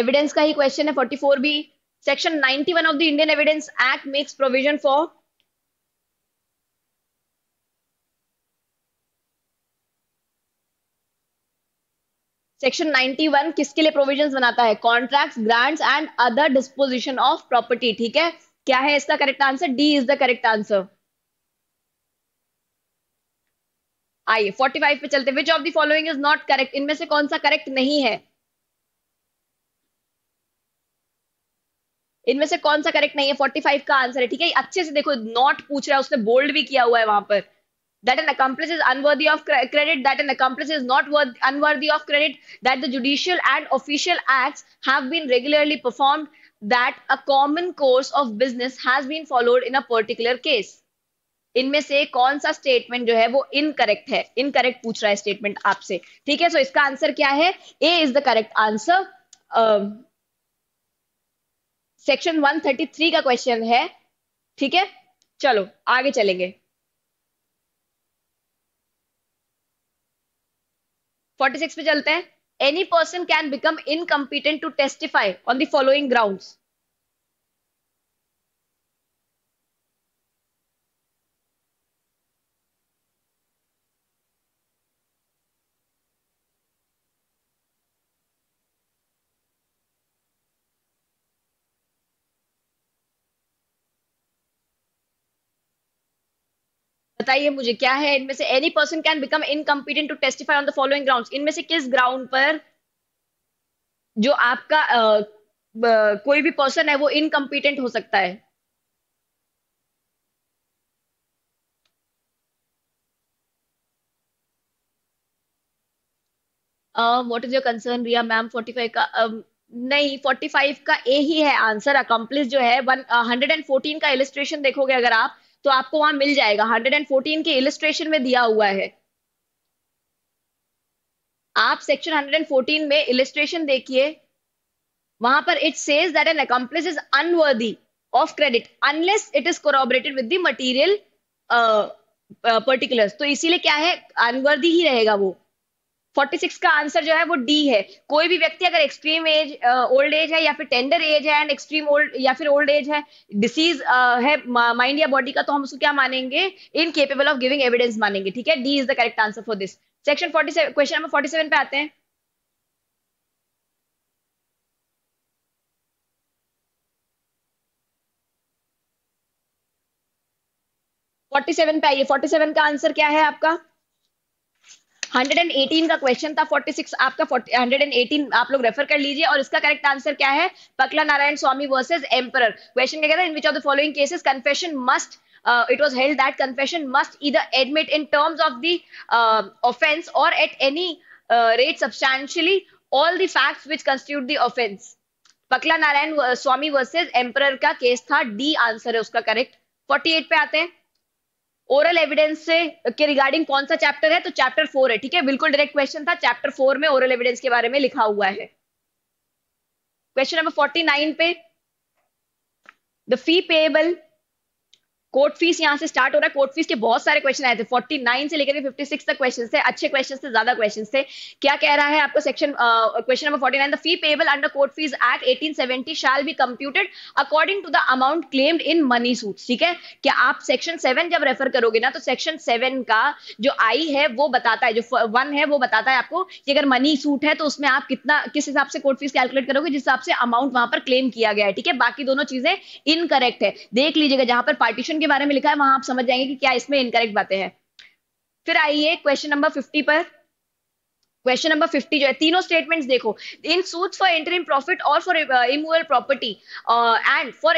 Speaker 2: evidence का ही question है 44 भी section 91 of the Indian evidence act makes provision for section 91 किसके लिए प्रोविजंस बनाता है contracts grants and other disposition of property ठीक है क्या है इसका correct answer D is the correct answer आइए 45 पे चलते which of the following is not correct इनमें से कौन सा करेक्ट नहीं है इनमें से कौन सा करेक्ट नहीं है 45 का आंसर है ठीक है अच्छे से देखो नॉट पूछ रहा है उसने बोल्ड भी किया हुआ है वहां पर that an accomplice is unworthy of credit that an accomplice is not worth, unworthy of credit that the judicial and official acts have been regularly performed that a common course of business has been followed in a particular case इनमें से कौन सा statement जो है वो incorrect है incorrect पूछ रहा है स्टेटमेंट आपसे ठीक है सो so इसका आंसर क्या है A is the correct answer section 133 का क्वेश्चन है ठीक है चलो आगे चलेंगे 46 पे चलते हैं any person can become incompetent to testify on the following grounds बताइए मुझे क्या है इनमें से any person can become incompetent to testify on the following ground इनमें से किस ग्राउंड पर जो आपका uh, uh, कोई भी पर्सन है वो इनकम्पिटेंट हो सकता है what is your concern Riya ma'am forty five का uh, नहीं फाइव का ए ही है आंसर अकम्पलिस जो है हंड्रेड एंड फोर्टीन का इलिस्ट्रेशन देखोगे अगर आप तो आपको वहां मिल जाएगा 114 के इलिस्ट्रेशन में दिया हुआ है आप सेक्शन 114 में इलिस्ट्रेशन देखिए वहां पर it says that an accomplice is unworthy of credit unless it is corroborated with the material particulars तो इसीलिए क्या है अनवर्दी ही रहेगा वो 46 का आंसर जो है वो डी है कोई भी व्यक्ति अगर एक्सट्रीम एज ओल्ड एज है या फिर टेंडर एज है एंड एक्सट्रीम ओल्ड या फिर ओल्ड एज है डिसीज है माइंड या बॉडी का तो हम उसको क्या मानेंगे इनकेपेबल ऑफ गिविंग एविडेंस मानेंगे ठीक है D is the correct answer for this section seven question number seven पे आते हैं फोर्टी सेवन पे आइए फोर्टी सेवन का आंसर क्या है आपका 118 का क्वेश्चन था 46 आपका 40, 118 आप लोग रेफर कर लीजिए और इसका करेक्ट आंसर क्या है Pakala Narayana Swami versus emperor question क्या है in which of the following cases confession must uh, it was held that confession must either admit in terms of the uh, offense or at any uh, rate substantially all the facts which constitute the Pakala Narayana uh, Swami versus emperor का case था D answer है उसका correct 48 पे आते हैं oral evidence से के regarding कौन सा चैप्टर है तो चैप्टर फोर है ठीक है बिल्कुल डायरेक्ट क्वेश्चन था चैप्टर फोर में ओरल एविडेंस के बारे में लिखा हुआ है क्वेश्चन नंबर फोर्टी नाइन पे the fee payable court fees यहाँ से स्टार्ट हो रहा है कोर्ट फीस के बहुत सारे क्वेश्चन आए थे 49 से लेकर 56 तक क्वेश्चन थे अच्छे क्वेश्चन थे ज्यादा क्वेश्चन थे क्या कह रहा है आपको section question number 49 the fee payable under court fees act 1870 shall be computed according to the amount claimed in money suit ठीक है क्या आप सेक्शन सेवन जब रेफर करोगे ना तो सेक्शन सेवन का जो आई है वो बताता है जो वन है वो बताता है आपको कि अगर मनी सूट है तो उसमें आप कितना किस हिसाब से कोर्ट फीस कैलकुलेट करोगे जिस हिसाब से अमाउंट वहां पर क्लेम किया गया है ठीक है बाकी दोनों चीजें इनकरेक्ट है देख लीजिएगा जहां पर पार्टीशन क्वेश्चन के बारे में लिखा है वहां आप समझ जाएंगे कि क्या इसमें इनकरेक्ट बातें हैं फिर आइए क्वेश्चन नंबर फिफ्टी पर क्वेश्चन नंबर 50 जो है तीनों स्टेटमेंट्स देखो in suit for interim profit और for immovable property and for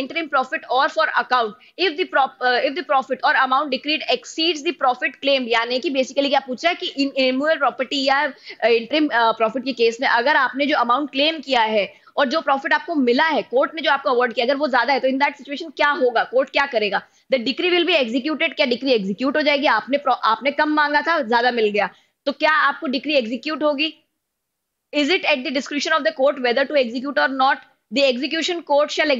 Speaker 2: interim profit और for account if the if the profit और amount decreed exceeds the profit claim यानी कि बेसिकली क्या पूछा है कि इमूवेबल प्रॉपर्टी या इंटरिम uh, प्रॉफिट uh, के केस में अगर आपने जो अमाउंट क्लेम किया है और जो प्रॉफिट आपको मिला है कोर्ट ने जो आपको अवार्ड किया अगर वो ज्यादा है तो इन दैट सिचुएशन क्या होगा कोर्ट क्या करेगा the decree will be executed क्या डिक्री एग्जीक्यूट हो जाएगी आपने आपने कम मांगा था ज्यादा मिल गया तो क्या आपको डिक्री एग्जीक्यूट होगी is it at the description of the court whether to execute और not the execution court shall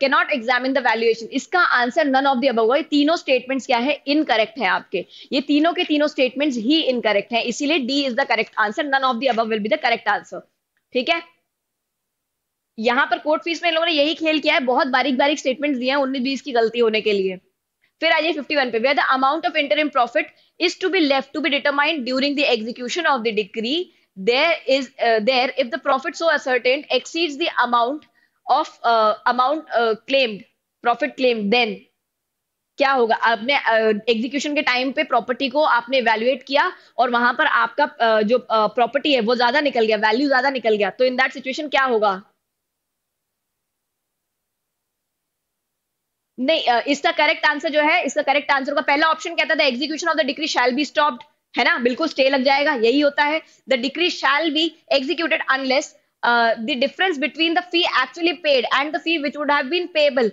Speaker 2: cannot examine the valuation इसका answer none of the above होगा तीनों स्टेटमेंट्स क्या है इनकरेक्ट है आपके ये तीनों के तीनों स्टेटमेंट्स ही इनकरेक्ट है इसीलिए D is the correct answer none of the above will be the correct answer ठीक है यहाँ पर कोर्ट फीस में लोगों ने यही खेल किया है बहुत बारीक बारीक स्टेटमेंट दिए हैं उन्नीस बीस की गलती होने के लिए फिर आ जाइए 51 पे where the amount of interim profit is to be left to be determined during the execution of the degree there is there if the profit so ascertain exceeds the amount of amount claimed profit claimed then क्या होगा आपने execution uh, के time पे property को आपने valuate किया और वहां पर आपका uh, जो प्रॉपर्टी uh, है वो ज्यादा निकल गया वैल्यू ज्यादा निकल गया तो इन दैट सिचुएशन क्या होगा नहीं इसका करेक्ट आंसर जो है इसका करेक्ट आंसर का पहला ऑप्शन कहता था execution of the decree shall be stopped है ना बिल्कुल स्टे लग जाएगा यही होता है the decree shall be executed unless the difference between the fee actually paid and the fee which would have been payable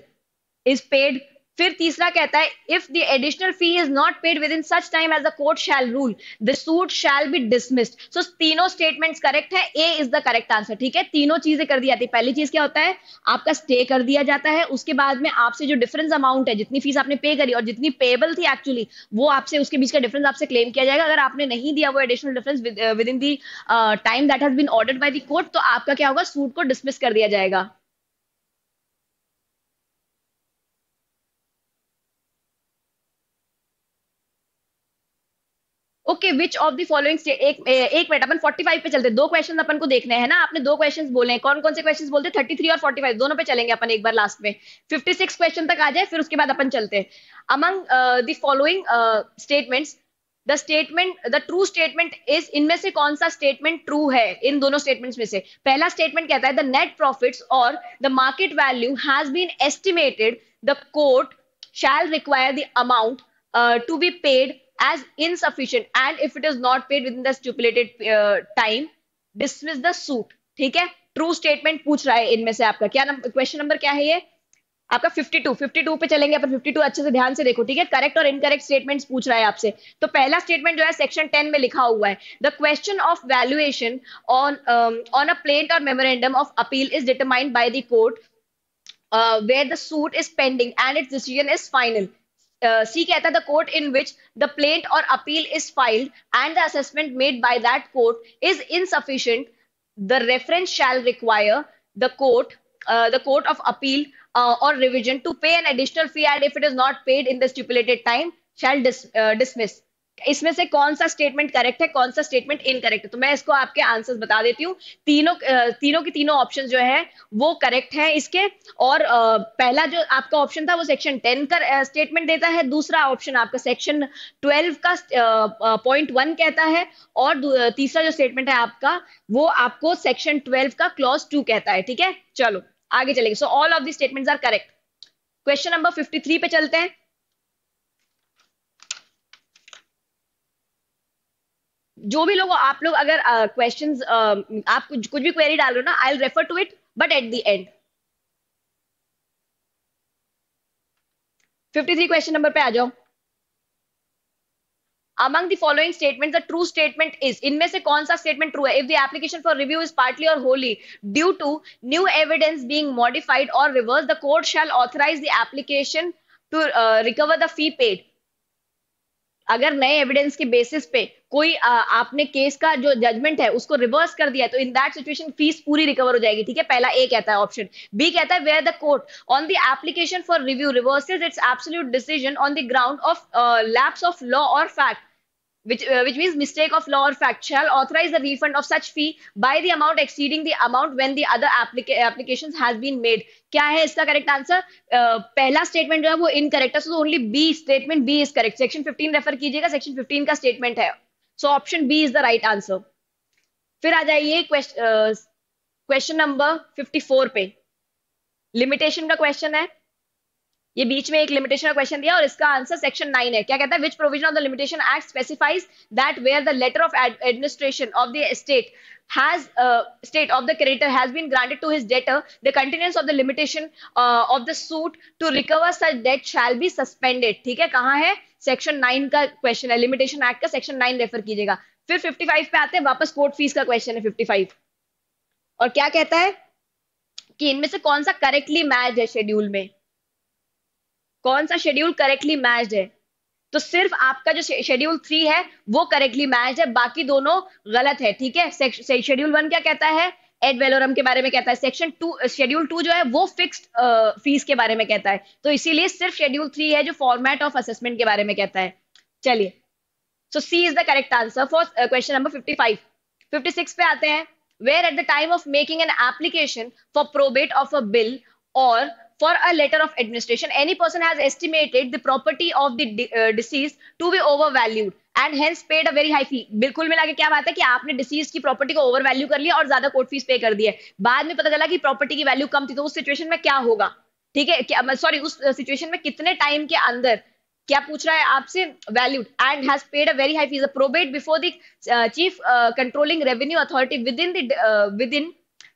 Speaker 2: is paid फिर तीसरा कहता है if the additional fee is not paid within such time as the court shall rule the suit shall be dismissed so तीनों statements correct है A is the correct answer ठीक है तीनों चीजें कर दी जाती है पहली चीज क्या होता है आपका स्टे कर दिया जाता है उसके बाद में आपसे जो डिफरेंस अमाउंट है जितनी फीस आपने पे करी और जितनी पेबल थी एक्चुअली वो आपसे उसके बीच का डिफरेंस आपसे क्लेम किया जाएगा अगर आपने नहीं दिया वो additional difference within the time that has been ordered by the court तो आपका क्या होगा सूट को डिसमिस कर दिया जाएगा okay which of the following एक एक मिनट अपन 45 पे चलते दो क्वेश्चन अपन को देखने हैं ना आपने दो क्वेश्चन बोले हैं कौन कौन से क्वेश्चन बोलते थर्टी थ्री और 45 दोनों पे चलेंगे अपन एक बार लास्ट में 56 क्वेश्चन तक आ जाए फिर उसके बाद अपन चलते हैं among the following statements the statement the true statement is इनमें से कौन सा स्टेटमेंट ट्रू है इन दोनों स्टेटमेंट्स में से पहला स्टेटमेंट कहता है द नेट प्रॉफिट्स और the market value has been estimated the court shall require the amount to be paid as insufficient and if it is not paid within the stipulated uh, time dismiss the suit ठीक है true statement पूछ रहा है इनमें से आपका क्या question number क्या है ये आपका 52 52 पे चलेंगे अपन 52 अच्छे से ध्यान से देखो ठीक है करेक्ट और इनकरेक्ट स्टेटमेंट्स पूछ रहा है आपसे तो पहला स्टेटमेंट जो है सेक्शन 10 में लिखा हुआ है the question of valuation on on a plaint और memorandum of appeal is determined by the court where the suit is pending and its decision is final uh, C कहता the court in which the plaint or appeal is filed and the assessment made by that court is insufficient, the reference shall require the court, uh, the court of appeal uh, or revision to pay an additional fee and if it is not paid in the stipulated time, shall dis, uh, dismiss. इसमें से कौन सा statement correct है कौन सा statement incorrect है तो मैं इसको आपके आंसर्स बता देती हूँ तीनों तीनों के तीनों ऑप्शन जो है वो करेक्ट है इसके और पहला जो आपका ऑप्शन था वो सेक्शन टेन का स्टेटमेंट देता है दूसरा ऑप्शन आपका सेक्शन ट्वेल्व का पॉइंट वन कहता है और तीसरा जो स्टेटमेंट है आपका वो आपको सेक्शन ट्वेल्व का क्लॉज टू कहता है ठीक है चलो आगे चलेंगे so all of the statements are correct question number fifty three पे चलते हैं जो भी लोग आप लोग अगर क्वेश्चन uh, uh, आप कुछ कुछ भी क्वेरी डाल रहे हो ना I refer to it but at the end 53 question number पे आ जाओ among the following statements the true statement is इनमें से कौन सा statement true है if the application for review is partly or wholly due to new evidence being modified or reversed the court shall authorize the application to uh, recover the fee paid अगर नए evidence के basis पे कोई आ, आपने case का जो judgement है उसको रिवर्स कर दिया तो इन दैट सिचुएशन फीस पूरी रिकवर हो जाएगी ठीक है पहला ए कहता है ऑप्शन बी कहता है where the court on the application for review reverses its absolute decision on the ground of lapse of law और fact which, uh, which means mistake of law or fact shall authorize the refund of such fee by the amount exceeding the amount when the other applica applications has been made क्या है इसका correct answer पहला statement जो है वो incorrect है so only B statement B is correct section 15 refer कीजिएगा section 15 का स्टेटमेंट है so option B is the right answer फिर आ जाइए क्वेश्चन नंबर 54 पे लिमिटेशन का क्वेश्चन है ये बीच में एक लिमिटेशन का क्वेश्चन दिया और इसका आंसर सेक्शन नाइन है क्या कहता है which provision of the limitation act specifies that where the letter of administration of the state has a uh, state of the creditor has been granted to his debtor the continuance of the limitation uh, of the suit to recover such debt shall be suspended theek hai kahan hai section 9 ka question hai limitation act ka section 9 refer kijiyega fir 55 pe aate hain wapas court fees ka question hai 55 aur kya kehta hai ki inme se kaun sa correctly match hai schedule mein कौन सा schedule correctly matched है तो सिर्फ आपका जो schedule three है वो correctly matched है बाकी दोनों गलत है ठीक है शेड्यूल वन क्या कहता है एड वेलोरम के बारे में कहता है सेक्शन टू शेड्यूल टू जो है वो फिक्स्ड फीस के बारे में कहता है तो इसीलिए सिर्फ शेड्यूल थ्री है जो फॉर्मेट ऑफ असेसमेंट के बारे में कहता है चलिए so C is the correct answer for question number fifty five fifty six पे आते हैं where at the time of making an application for probate of a bill और for a letter of administration any person has estimated the property of the de- uh, deceased to be overvalued and hence paid a very high fee bilkul mila ke kya baat hai ki aapne deceased ki property को overvalue कर लिया और ज्यादा court fees पे कर दी है बाद में पता चला कि प्रॉपर्टी की वैल्यू कम थी तो उस सिचुएशन में क्या होगा ठीक है सॉरी उस सिचुएशन में कितने टाइम के अंदर क्या पूछ रहा है आपसे valued and has paid a very high fees probate before the chief controlling revenue authority within within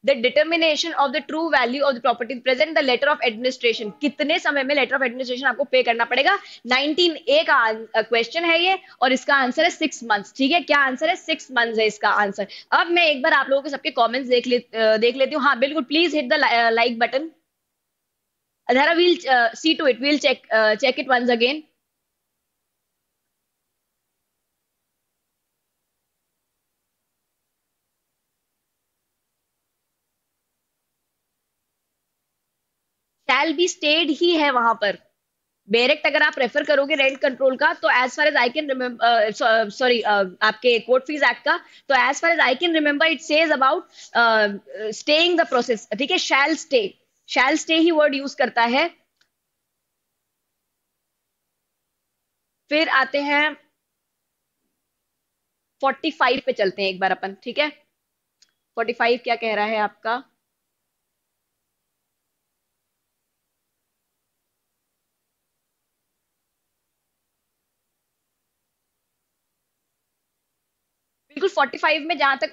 Speaker 2: the determination of the true value of the property present the letter of administration कितने समय में letter of administration आपको पे करना पड़ेगा nineteen A का question uh, है ये और इसका आंसर है सिक्स मंथ ठीक है क्या आंसर है सिक्स मंथ्स है इसका आंसर अब मैं एक बार आप लोगों के सबके कॉमेंट्स देख ले uh, देख लेती हूँ हाँ बिल्कुल please hit the like button Adhara, we'll uh, see to it. We'll check uh, check it shall भी स्टेड ही है वहां पर डायरेक्ट अगर आप रेफर करोगे रेंट कंट्रोल का तो as far as I can remember sorry आपके कोर्ट फीस एक्ट का तो as far as I can remember it says about staying the process ठीक है शैल स्टे शैल स्टे ही वर्ड यूज करता है फिर आते हैं 45 पे चलते हैं एक बार अपन ठीक है 45 क्या कह रहा है आपका 45 बिल्कुल 45 में जहां तक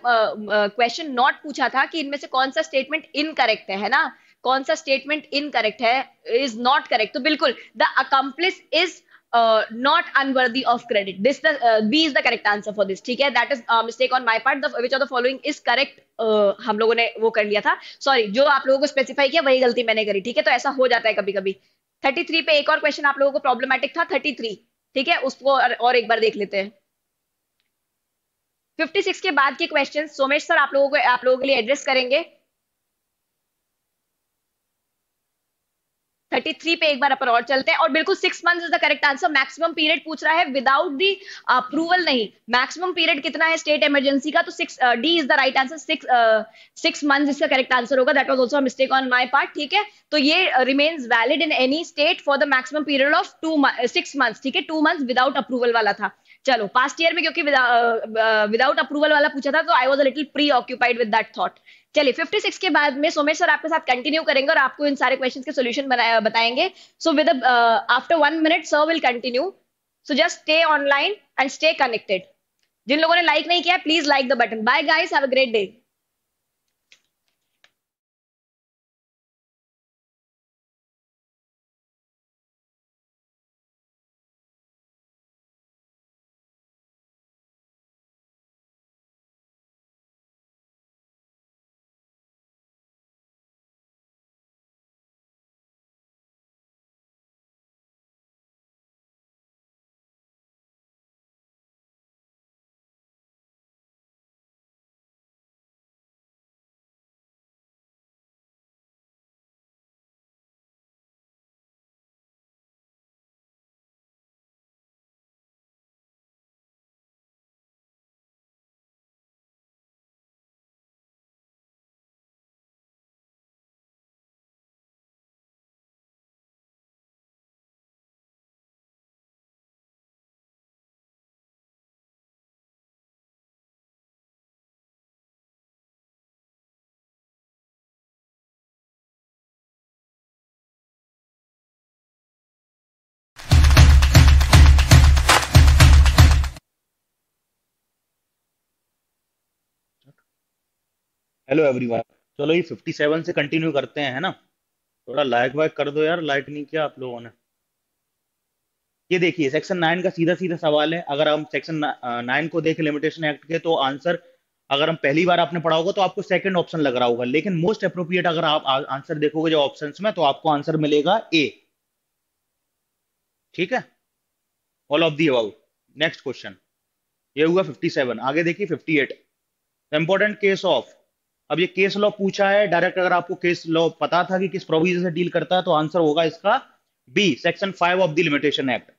Speaker 2: क्वेश्चन नॉट पूछा था कि इनमें से कौन सा स्टेटमेंट इनकरेक्ट है है ना कौन सा स्टेटमेंट इनकरेक्ट है इज नॉट करेक्ट तो बिल्कुल the accomplice is not unworthy of credit this B is the correct answer for this ठीक है that is mistake on my part which of the following is correct हम लोगों ने वो कर लिया था सॉरी जो आप लोगों को स्पेसिफाई किया वही गलती मैंने करी ठीक है तो ऐसा हो जाता है कभी कभी 33 पे एक और क्वेश्चन आप लोगों को प्रॉब्लमेटिक था 33 ठीक है उसको और एक बार देख लेते हैं 56 के बाद के क्वेश्चन सोमेश सर आप लोगों को आप लोगों के लिए एड्रेस करेंगे 33 पे एक बार अपन और चलते हैं और बिल्कुल six month is the correct answer maximum period पूछ रहा है विदाउट दी अप्रूवल नहीं मैक्सिमम पीरियड कितना है स्टेट इमरजेंसी का तो six D is the right answer six six month इसका करेक्ट आंसर होगा that was also mistake on my part ठीक है तो ये remains valid in any state for the maximum period of two six month ठीक है two month without approval वाला था चलो पास्ट ईयर में क्योंकि विदाउट अप्रूवल uh, uh, वाला पूछा था तो I was a little preoccupied with that thought चलिए 56 के बाद में सोमेश सर आपके साथ कंटिन्यू करेंगे और आपको इन सारे क्वेश्चंस के सॉल्यूशन uh, बताएंगे so with after one minute sir will continue so just stay online and stay connected जिन लोगों ने लाइक like नहीं किया please like the button bye guys have a great day
Speaker 3: hello everyone चलो ये 57 से continue करते हैं है ना थोड़ा लाइक वाइक कर दो यार लाइक नहीं किया आप लोगों ने ये देखिए सेक्शन नाइन का सीधा सीधा सवाल है अगर हम सेक्शन नाइन को देख लिमिटेशन एक्ट के तो आंसर अगर हम पहली बार आपने पढ़ा होगा तो आपको सेकंड ऑप्शन लग रहा होगा लेकिन मोस्ट अप्रोप्रिएट अगर आप आंसर देखोगे जो ऑप्शन में तो आपको आंसर मिलेगा ए ठीक है all of the above next question ये हुआ 57 आगे देखिए 58 एट इंपॉर्टेंट केस ऑफ अब ये केस लॉ पूछा है डायरेक्ट अगर आपको केस लॉ पता था कि किस प्रोविजन से डील करता है तो आंसर होगा इसका B section five of the limitation act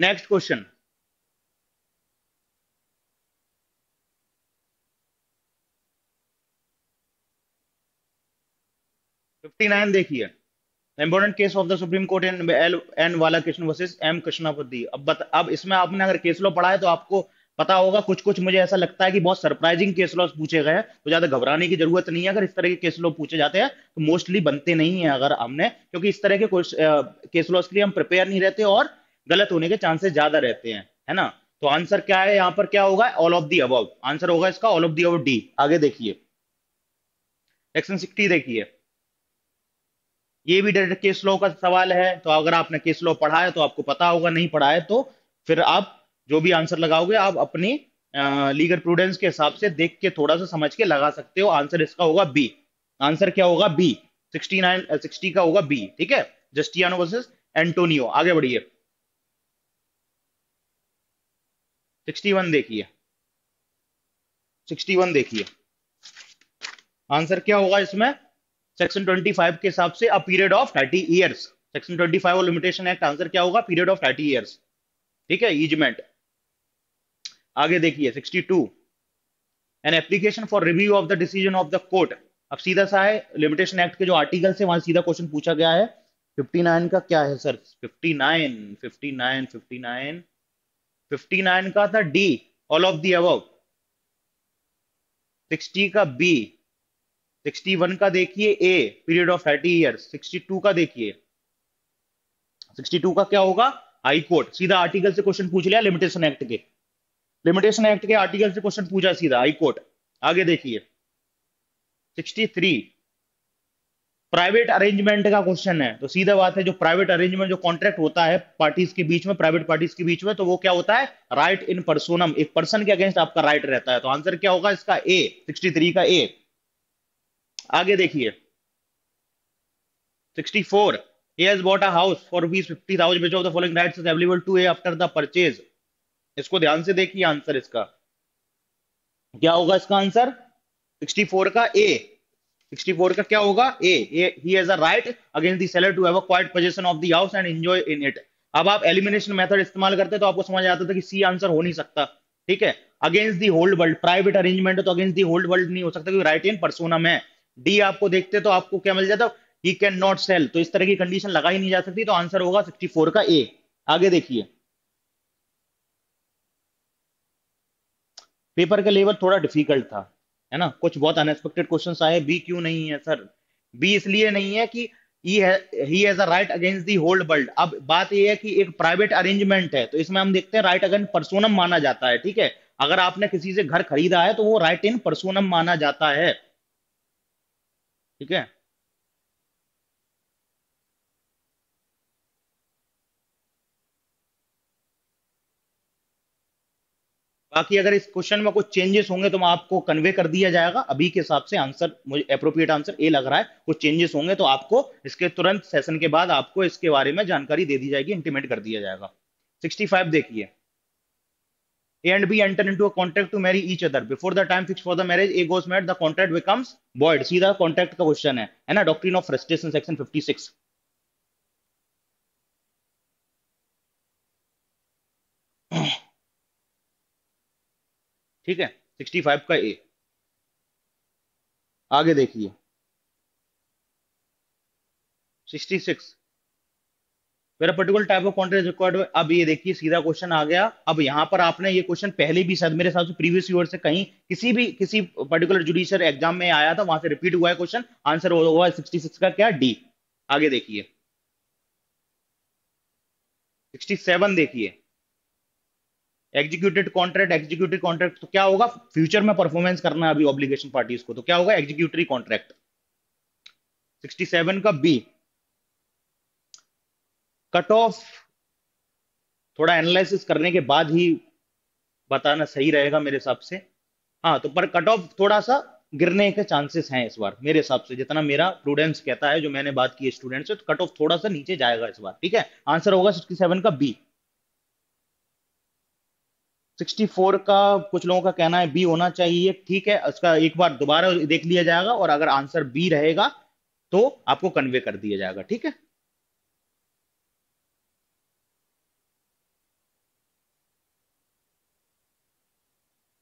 Speaker 1: next question
Speaker 3: fifty nine देखिए important case of the supreme court N L N वाला कृष्ण वर्सेस एम कृष्णापति अब बत, अब इसमें आपने अगर केस लॉ पढ़ा है तो आपको पता होगा कुछ कुछ मुझे ऐसा लगता है कि बहुत सरप्राइजिंग केस लॉस पूछे गए हैं तो ज्यादा घबराने की जरूरत नहीं है अगर इस तरह के केस लॉ पूछे जाते हैं तो मोस्टली बनते नहीं है अगर हमने क्योंकि इस तरह के केस लॉस के लिए हम प्रिपेयर नहीं रहते और गलत होने के चांसेस ज्यादा रहते हैं है ना तो आंसर क्या है यहाँ पर क्या होगा ऑल ऑफ दी अब आंसर होगा इसका ऑल ऑफ दी अब डी आगे देखिए सेक्शन सिक्सटी देखिए ये भी डायरेक्ट केस लॉ का सवाल है तो अगर आपने केस लॉ पढ़ा है तो आपको पता होगा नहीं पढ़ा है तो फिर आप जो भी आंसर लगाओगे आप अपनी लीगल प्रूडेंस के हिसाब से देख के थोड़ा सा समझ के लगा सकते हो आंसर इसका होगा बी आंसर क्या होगा बी सिक्सटी नाइन सिक्सटी का होगा बी ठीक है जस्टियानो वर्सेस एंटोनियो आगे बढ़िए वन देखिए वन देखिए आंसर क्या होगा इसमें सेक्शन ट्वेंटी फाइव के हिसाब से a period of thirty years section twenty five limitation act answer क्या होगा पीरियड ऑफ थर्टी ईयर्स ठीक है ईजमेंट आगे देखिए 62 an application for review of the decision of the court अब सीधा सा है लिमिटेशन एक्ट के जो आर्टिकल से वहां सीधा क्वेश्चन पूछा गया है 59 का क्या है सर 59 59 59 59 का था D all of the above 60 का बी 61 का देखिए ए पीरियड ऑफ 30 इयर्स 62 का देखिए 62 का क्या होगा हाई कोर्ट सीधा आर्टिकल से क्वेश्चन पूछ लिया लिमिटेशन एक्ट के लिमिटेशन एक्ट के आर्टिकल से क्वेश्चन पूछा सीधा हाईकोर्ट आगे देखिए 63 प्राइवेट अरेंजमेंट का क्वेश्चन है तो सीधा बात है जो प्राइवेट अरेंजमेंट जो कॉन्ट्रैक्ट होता है पार्टीज के बीच में प्राइवेट पार्टीज के बीच में तो वो क्या होता है राइट इन पर्सोनम एक पर्सन के अगेंस्ट आपका राइट right रहता है तो आंसर क्या होगा इसका ए सिक्सटी का ए आगे देखिए 64 he has bought a house for rupees fifty which of the following rights is available to A after the purchase इसको ध्यान से देखिए आंसर इसका क्या होगा इसका आंसर 64 का ए 64 का क्या होगा A he has a right against the seller to have a quiet position of the house and enjoy in it अब आप एलिमिनेशन मेथड इस्तेमाल करते तो आपको समझ आता था कि सी आंसर हो नहीं सकता ठीक है against the whole world private arrangement तो अगेंस्ट दी होल्ड वर्ल्ड नहीं हो सकता क्योंकि राइट इन पर्सोना में डी आपको देखते तो आपको क्या मिल जाता ही कैन नॉट सेल तो इस तरह की कंडीशन लगाई नहीं जा सकती तो आंसर होगा 64 का ए आगे देखिए पेपर का लेवल थोड़ा डिफिकल्ट था है ना कुछ बहुत अनएक्सपेक्टेड क्वेश्चन आए बी क्यों नहीं है सर बी इसलिए नहीं है कि he has a right against the whole world अब बात यह है कि एक प्राइवेट अरेंजमेंट है तो इसमें हम देखते हैं राइट अगेंस्ट परसोनम माना जाता है ठीक है अगर आपने किसी से घर खरीदा है तो वो राइट इन परसोनम माना जाता है ठीक है बाकी अगर इस क्वेश्चन में कुछ चेंजेस होंगे तो मैं आपको कन्वे कर दिया जाएगा अभी के हिसाब से आंसर मुझे अप्रोप्रिएट आंसर ए लग रहा है कुछ चेंजेस होंगे तो आपको इसके तुरंत सेशन के बाद आपको इसके बारे में जानकारी दे दी जाएगी इंटीमेट कर दिया जाएगा 65 देखिए A and B enter into a contract to marry each other before the time fix for the marriage A goes mad the contract becomes void सीधा कॉन्ट्रैक्ट का क्वेश्चन है ना doctrine of frustration section fifty ठीक है 65 का A आगे देखिए 66 where particular type of content required अब ये देखिए सीधा क्वेश्चन आ गया अब यहां पर आपने ये क्वेश्चन पहले भी शायद मेरे साथ प्रीवियस ईयर से कहीं किसी भी किसी पर्टिकुलर जुडिशियल एग्जाम में आया था वहां से रिपीट हुआ है क्वेश्चन आंसर हुआ है सिक्सटी सिक्स का क्या डी आगे देखिए सिक्सटी सेवन देखिए एग्जीक्यूटेड कॉन्ट्रैक्ट एग्जीक्यूटिव कॉन्ट्रैक्ट तो क्या होगा फ्यूचर में परफॉर्मेंस करना है अभी ऑब्लिगेशन पार्टीज को तो क्या होगा एग्जीक्यूटरी कॉन्ट्रैक्ट 67 का बी कट ऑफ थोड़ा एनालिसिस करने के बाद ही बताना सही रहेगा मेरे हिसाब से हाँ तो पर कट ऑफ थोड़ा सा गिरने के चांसेस हैं इस बार मेरे हिसाब से जितना मेरा प्रूडेंस कहता है जो मैंने बात की स्टूडेंट से तो कट ऑफ थोड़ा सा नीचे जाएगा इस बार ठीक है आंसर होगा सिक्सटी सेवन का बी 64 का कुछ लोगों का कहना है बी होना चाहिए ठीक है उसका एक बार दोबारा देख लिया जाएगा और अगर आंसर बी रहेगा तो आपको कन्वे कर दिया जाएगा ठीक है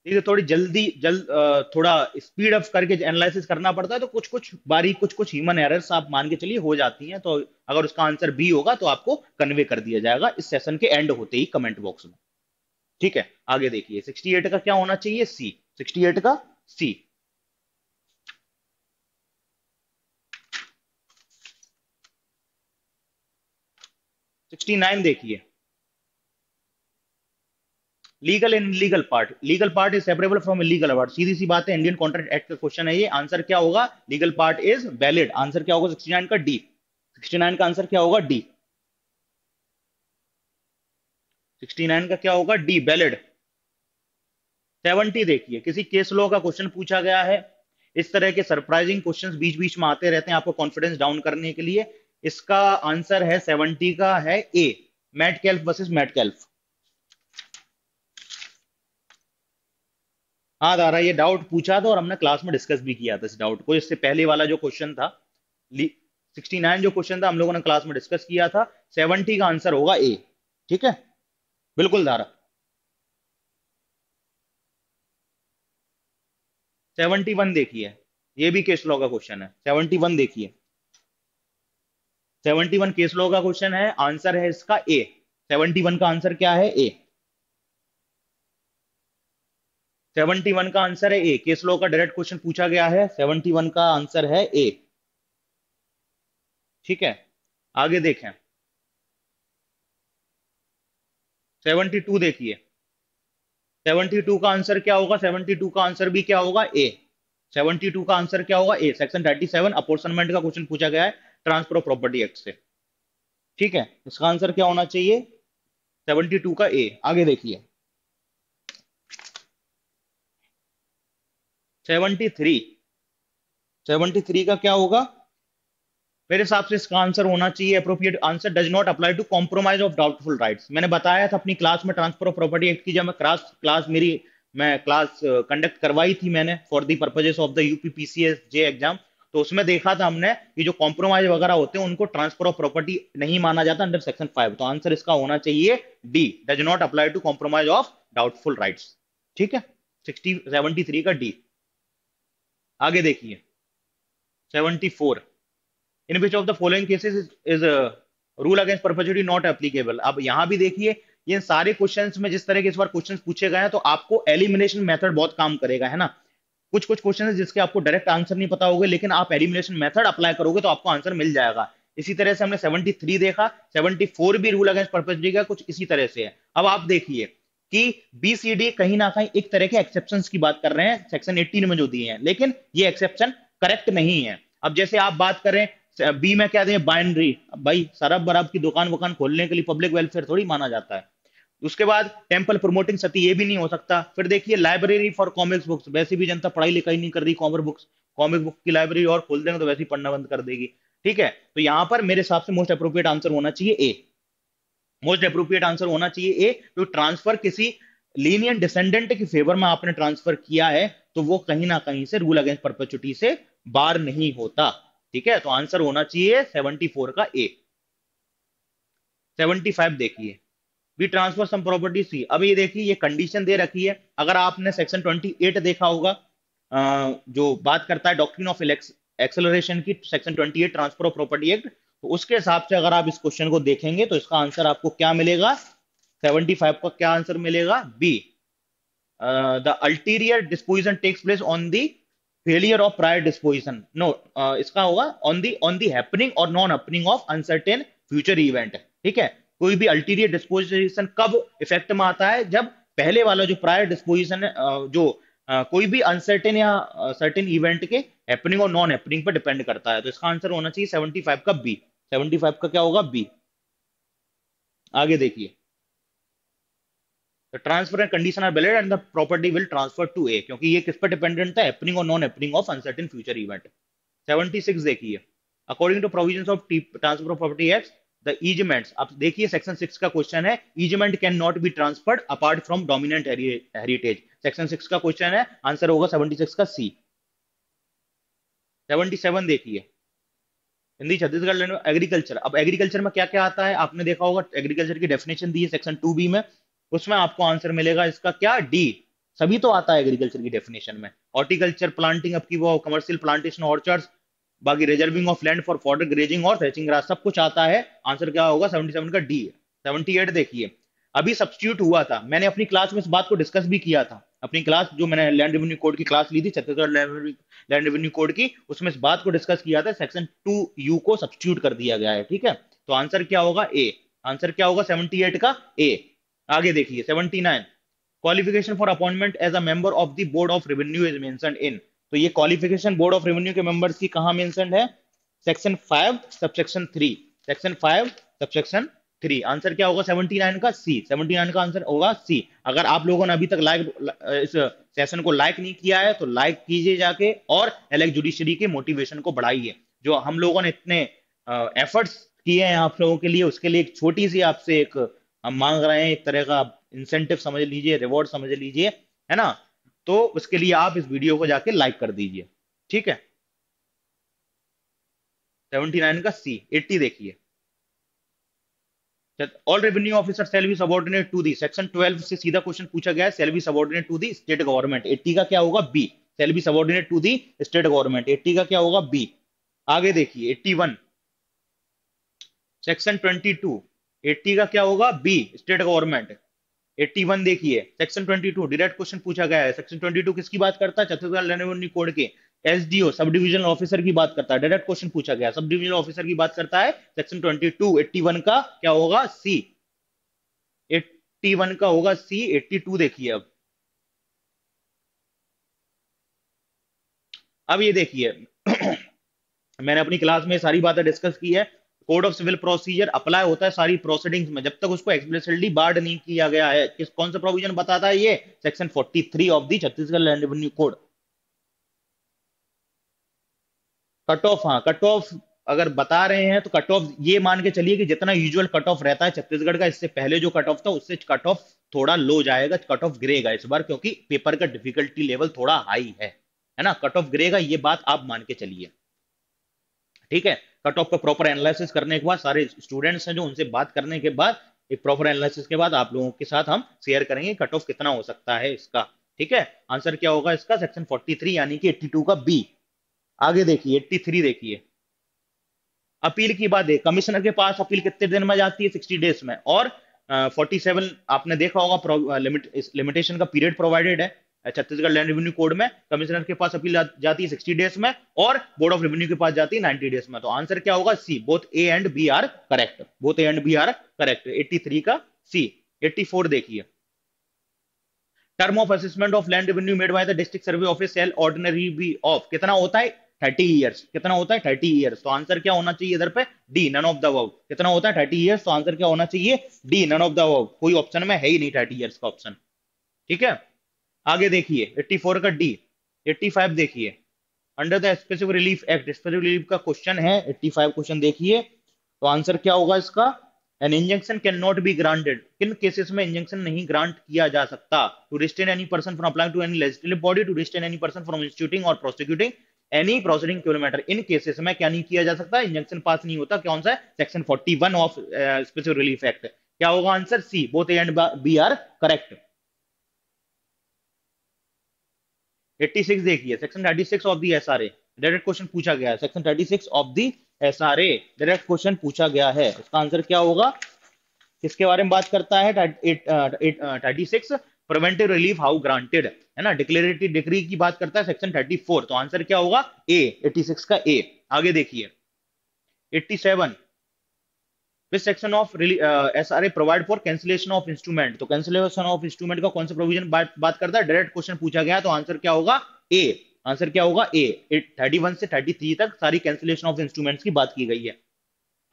Speaker 3: ठीक है थोड़ी जल्दी जल्द थोड़ा स्पीड अप करके एनालिसिस करना पड़ता है तो कुछ कुछ बारी कुछ कुछ ह्यूमन एरर्स आप मान के चलिए हो जाती हैं तो अगर उसका आंसर बी होगा तो आपको कन्वे कर दिया जाएगा इस सेशन के एंड होते ही कमेंट बॉक्स में ठीक है आगे देखिए 68 का क्या होना चाहिए सी 68 का सी सिक्सटी नाइन देखिए legal and legal part legal part is separable from legal part सीधी सी बात है इंडियन कॉन्ट्रैक्ट एक्ट का क्वेश्चन है ये आंसर क्या होगा legal part is valid answer क्या होगा 69 का डी 69 का आंसर क्या होगा डी सिक्सटी नाइन का क्या होगा डी बैलेड सेवेंटी देखिए किसी केस लॉ का क्वेश्चन पूछा गया है इस तरह के सरप्राइजिंग क्वेश्चन बीच बीच में आते रहते हैं आपको कॉन्फिडेंस डाउन करने के लिए इसका आंसर है सेवनटी का है A Metcalfe versus Metcalfe हाँ दारा ये डाउट पूछा था और हमने क्लास में डिस्कस भी किया था इस डाउट को इससे पहले वाला जो क्वेश्चन था 69 जो क्वेश्चन था हम लोगों ने क्लास में डिस्कस किया था 70 का आंसर होगा ए ठीक है बिल्कुल धारा सेवनटी वन देखिए ये भी केस लॉ का क्वेश्चन है सेवनटी वन देखिए सेवनटी वन केस लॉ का क्वेश्चन है आंसर है इसका ए सेवेंटी वन का आंसर क्या है ए सेवेंटी वन का आंसर है ए केस लॉ का डायरेक्ट क्वेश्चन पूछा गया है सेवनटी वन का आंसर है ए ठीक है आगे देखें सेवेंटी टू देखिए सेवेंटी टू का आंसर क्या होगा सेवेंटी टू का आंसर भी क्या होगा ए सेवेंटी टू का आंसर क्या होगा A section thirty seven apportionment का क्वेश्चन पूछा गया है ट्रांसफर ऑफ प्रॉपर्टी एक्ट से ठीक है इसका आंसर क्या होना चाहिए सेवेंटी टू का ए आगे देखिए सेवेंटी थ्री सेवेंटी थ्री का क्या होगा मेरे हिसाब से इसका आंसर होना चाहिए appropriate answer does not apply to compromise of doubtful rights मैंने बताया था अपनी क्लास में ट्रांसफर ऑफ प्रॉपर्टी एक्ट की जब मैं क्लास क्लास मेरी मैं क्लास कंडक्ट uh, करवाई थी मैंने for the purposes of the UPPCS J exam तो उसमें देखा था हमने कि जो कॉम्प्रोमाइज वगैरह होते हैं उनको ट्रांसफर ऑफ प्रॉपर्टी नहीं माना जाता अंडर सेक्शन फाइव तो आंसर इसका होना चाहिए D does not apply to compromise of doubtful rights ठीक है सिक्सटी सेवेंटी थ्री का डी आगे देखिए seventy four in which of the following cases is rule against perpetuity not applicable अब यहां भी देखिए ये सारे क्वेश्चंस में जिस तरह के इस बार क्वेश्चंस पूछे गए हैं तो आपको एलिमिनेशन मेथड बहुत काम करेगा है ना कुछ कुछ क्वेश्चन जिसके आपको डायरेक्ट आंसर नहीं पता होगा लेकिन आप एलिमिनेशन मेथड अप्लाई करोगे तो आपको आंसर मिल जाएगा इसी तरह से हमने 73 देखा 74 भी रूल अगेंस्ट परपेचुटी का कुछ इसी तरह से है अब आप देखिए कि बीसीडी कहीं ना कहीं एक तरह के एक्सेप्शन की बात कर रहे हैं सेक्शन एट्टीन में जो दिए हैं लेकिन ये एक्सेप्शन करेक्ट नहीं है अब जैसे आप बात करें बी में क्या दें बाइंड्री भाई शराब बराब की दुकान वकान खोलने के लिए पब्लिक वेलफेयर थोड़ी माना जाता है उसके बाद टेम्पल प्रमोटिंग सती ये भी नहीं हो सकता फिर देखिए लाइब्रेरी फॉर कॉमिक्स बुक्स वैसे भी जनता पढ़ाई लिखाई नहीं कर रही कॉमर बुक्स कॉमिक बुक की लाइब्रेरी और खोल देंगे तो वैसे ही पढ़ना बंद कर देगी ठीक है तो यहाँ पर मेरे हिसाब से मोस्ट अप्रोप्रिएट आंसर होना चाहिए ए मोस्ट अप्रोप्रिएट आंसर होना चाहिए ए तो ट्रांसफर किसी लीनियन डिसेंडेंट के फेवर में आपने ट्रांसफर किया है तो वो कहीं ना कहीं से रूल अगेंस्ट परपेचुटी से बार नहीं होता ठीक है तो आंसर होना चाहिए 74 का ए 75 देखिए we transfer some property C अब ये देखिए ये कंडीशन दे रखी है अगर आपने सेक्शन 28 देखा होगा जो बात करता है डॉक्ट्रिन ऑफ एक्सेलरेशन की section 28 transfer of property act तो उसके हिसाब से अगर आप इस क्वेश्चन को देखेंगे तो इसका आंसर आपको क्या मिलेगा 75 का क्या आंसर मिलेगा B the ulterior disposition takes place on the failure of prior disposition no इसका होगा on the on the happening और non happening of uncertain future event ठीक है कोई भी अल्टीरियर डिस्पोजिशन कब इफेक्ट में आता है जब पहले वाला जो प्रायर डिस्पोजिशन uh, जो uh, कोई भी अनसर्टेन या सर्टेन uh, इवेंट के हैपनिंग और नॉन हैपनिंग पर डिपेंड करता है तो इसका आंसर होना चाहिए 75 का बी 75 का क्या होगा बी आगे देखिए the transfer and condition are valid and the property will transfer to a क्योंकि ये किस पर डिपेंडेंट था हैपनिंग और non happening of uncertain future event 76 देखिए according to provisions of transfer of property act the easements आप देखिए section 6 का क्वेश्चन है easement can not be transferred apart from dominant heritage section का क्वेश्चन है answer होगा 76 का सी 77 देखिए हिंदी छत्तीसगढ़ एग्रीकल्चर अब एग्रीकल्चर में क्या क्या आता है आपने देखा होगा एग्रीकल्चर की डेफिनेशन दी है सेक्शन टू बी में उसमें आपको आंसर मिलेगा इसका क्या डी सभी तो आता है एग्रीकल्चर की डेफिनेशन में हॉर्टिकल्चर प्लांटिंग आपकी वो कमर्शियल प्लांटेशन ऑर्चर्ड बाकी reserving of land for fodder grazing और थ्रेचिंग ग्रास सब कुछ आता है आंसर क्या होगा 77 का डी है 78 देखिए अभी सब्सिट्यूट हुआ था मैंने अपनी क्लास में इस बात को डिस्कस भी किया था अपनी क्लास जो मैंने लैंड रेवेन्यू कोड की क्लास ली थी छत्तीसगढ़ लैंड रेवेन्यू कोड की उसमें इस बात को डिस्कस किया था सेक्शन टू यू को सब्सिट्यूट कर दिया गया है ठीक है तो आंसर क्या होगा ए आंसर क्या होगा एट का ए आगे देखिए 79 qualification for appointment as a member of the board of revenue is mention in तो ये क्वालिफिकेशन बोर्ड ऑफ रेवेन्यू के मेंबर्स की कहा मेंशन है section 5 subsection three section 5 subsection three answer क्या होगा 79 का सी 79 का आंसर होगा सी अगर आप लोगों ने अभी तक लाइक इस सेशन को लाइक नहीं किया है तो लाइक कीजिए जाके और एलेक्ट जुडिशरी के मोटिवेशन को बढ़ाइए जो हम लोगों ने इतने एफर्ट्स किए हैं आप लोगों के लिए उसके लिए एक छोटी सी आपसे एक हम मांग रहे हैं एक तरह का इंसेंटिव समझ लीजिए रिवॉर्ड समझ लीजिए है ना तो उसके लिए आप इस वीडियो को जाके लाइक कर दीजिए ठीक है 79 का सी 80 देखिए all revenue officer shall be subordinate subordinate to the section 12 से सीधा क्वेश्चन पूछा गया है shall subordinate to the state government 80 का क्या होगा B shall be subordinate subordinate to the state government 80 का क्या होगा बी आगे देखिए 81 सेक्शन 22 80 का क्या होगा बी स्टेट गवर्नमेंट 81 देखिए सेक्शन 22 डायरेक्ट क्वेश्चन पूछा गया है सेक्शन 22 किसकी बात करता है छत्तीसगढ़ रेवेन्यू कोड के एसडीओ सब डिविजनल ऑफिसर की बात करता है डायरेक्ट क्वेश्चन पूछा गया सब डिविजनल ऑफिसर की बात करता है सेक्शन 22 81 का क्या होगा सी 81 का होगा सी 82 देखिए अब अब ये देखिए मैंने अपनी क्लास में सारी बातें डिस्कस की है code of civil procedure apply होता है सारी प्रोसीडिंग्स में जब तक उसको एक्सप्लेसली बार्ड नहीं किया गया है किस कौन सा प्रोविजन बताता है ये section 43 of the Chhattisgarh land revenue code cut off हाँ कट ऑफ अगर बता रहे हैं तो कट ऑफ ये मान के चलिए कि जितना यूजुअल कट ऑफ रहता है छत्तीसगढ़ का इससे पहले जो कट ऑफ था उससे कट ऑफ थोड़ा लो जाएगा कट ऑफ ग्रेगा इस बार क्योंकि पेपर का डिफिकल्टी लेवल थोड़ा हाई है है ना कट ऑफ ग्रेगा ये बात आप मान के चलिए ठीक है कट ऑफ का प्रॉपर एनालिसिस करने के बाद सारे स्टूडेंट्स हैं जो उनसे बात करने के बाद एक प्रॉपर एनालिसिस के बाद आप लोगों के साथ हम शेयर करेंगे कट ऑफ कितना हो सकता है इसका ठीक है आंसर क्या होगा इसका सेक्शन 43 यानी कि 82 का बी आगे देखिए 83 देखिए अपील की बात है कमिश्नर के पास अपील कितने दिन में जाती है 60 डेज में और फोर्टी सेवन आपने देखा होगा लिमिटेशन का पीरियड प्रोवाइडेड है छत्तीसगढ़ लैंड रेवेन्यू कोड में कमिश्नर के पास अपील जाती है सिक्सटी डेज में और बोर्ड ऑफ रेवेन्यू के पास जाती है 90 डेज में तो आंसर क्या होगा C both A and B are correct both A and B are correct 83 का सी 84 देखिए term of assessment of land revenue made by the district survey office shall ordinary be of कितना होता है thirty years कितना होता है thirty years तो answer क्या होना चाहिए इधर पे D none of the above कितना होता है थर्टी ईयर्स तो आंसर क्या होना चाहिए D none of the above कोई ऑप्शन में है ही नहीं थर्टी ईयर्स का ऑप्शन ठीक है आगे देखिए 84 का डी 85 देखिए under the specific relief act specific relief का क्वेश्चन है 85 क्वेश्चन देखिए तो आंसर क्या होगा इसका an injunction can not be granted किन केसेस में इंजेक्शन नहीं ग्रांट किया जा सकता to restrain any person from applying to any legislative body to restrain any person from instituting और प्रोसिक्यूटिंग एनी प्रोसीडिंग किलोमीटर इन केसेस में क्या नहीं किया जा सकता इंजेक्शन पास नहीं होता कौन सा section 41 of specific relief act क्या होगा answer C both A and B are correct 86 देखिए section 36 of the SRA direct question पूछा गया है section 36 of the SRA direct question पूछा गया है इसका आंसर क्या होगा किसके बारे में बात करता है thirty preventive relief how granted है ना डिक्लेरेटिव डिग्री की बात करता है सेक्शन 34 तो आंसर क्या होगा ए 86 का ए आगे देखिए 87 which section of S R A provide for cancellation of instrument तो कैंसिलेशन ऑफ इंस्ट्रूमेंट का कौन सा प्रोविजन बात, बात करता है डायरेक्ट क्वेश्चन पूछा गया तो आंसर क्या होगा ए आंसर क्या होगा ए थर्टी वन से थर्टी थ्री तक सारी कैंसिलेशन ऑफ इंस्ट्रूमेंट की बात की गई है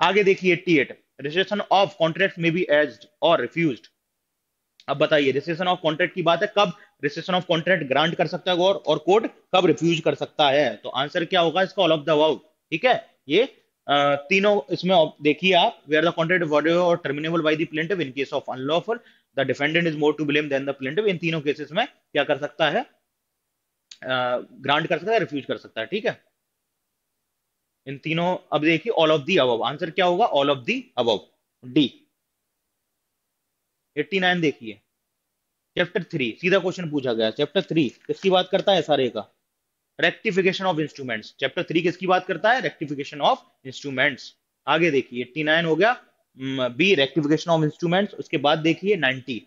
Speaker 3: आगे देखिए eighty eight registration of contract में बी एज और रिफ्यूज अब बताइए रजिस्ट्रेशन ऑफ कॉन्ट्रैक्ट की बात है कब रजिस्ट्रेशन ऑफ कॉन्ट्रैक्ट ग्रांट कर सकता है और, कोर्ट कब रिफ्यूज कर सकता है तो आंसर क्या होगा इसका ऑल ऑफ द वाउ ठीक है ये तीनों इसमें देखिए आप वेयर द कॉन्ट्रैक्ट वॉडेबल और terminable by the plaintiff in case of unlawful the defendant is more to blame than the plaintiff इन तीनों केसेस में क्या कर सकता है ग्रांट uh, कर सकता है रिफ्यूज कर सकता है ठीक है इन तीनों अब देखिए ऑल ऑफ दी अब आंसर क्या होगा ऑल ऑफ दी अब डी 89 देखिए चैप्टर थ्री सीधा क्वेश्चन पूछा गया चैप्टर थ्री किसकी बात करता है सारे का rectification of instruments chapter three किसकी बात करता है रेक्टिफिकेशन ऑफ इंस्ट्रूमेंट्स आगे देखिए एट्टी नाइन हो गया बी रेक्टिफिकेशन ऑफ इंस्ट्रूमेंट्स उसके बाद देखिए ninety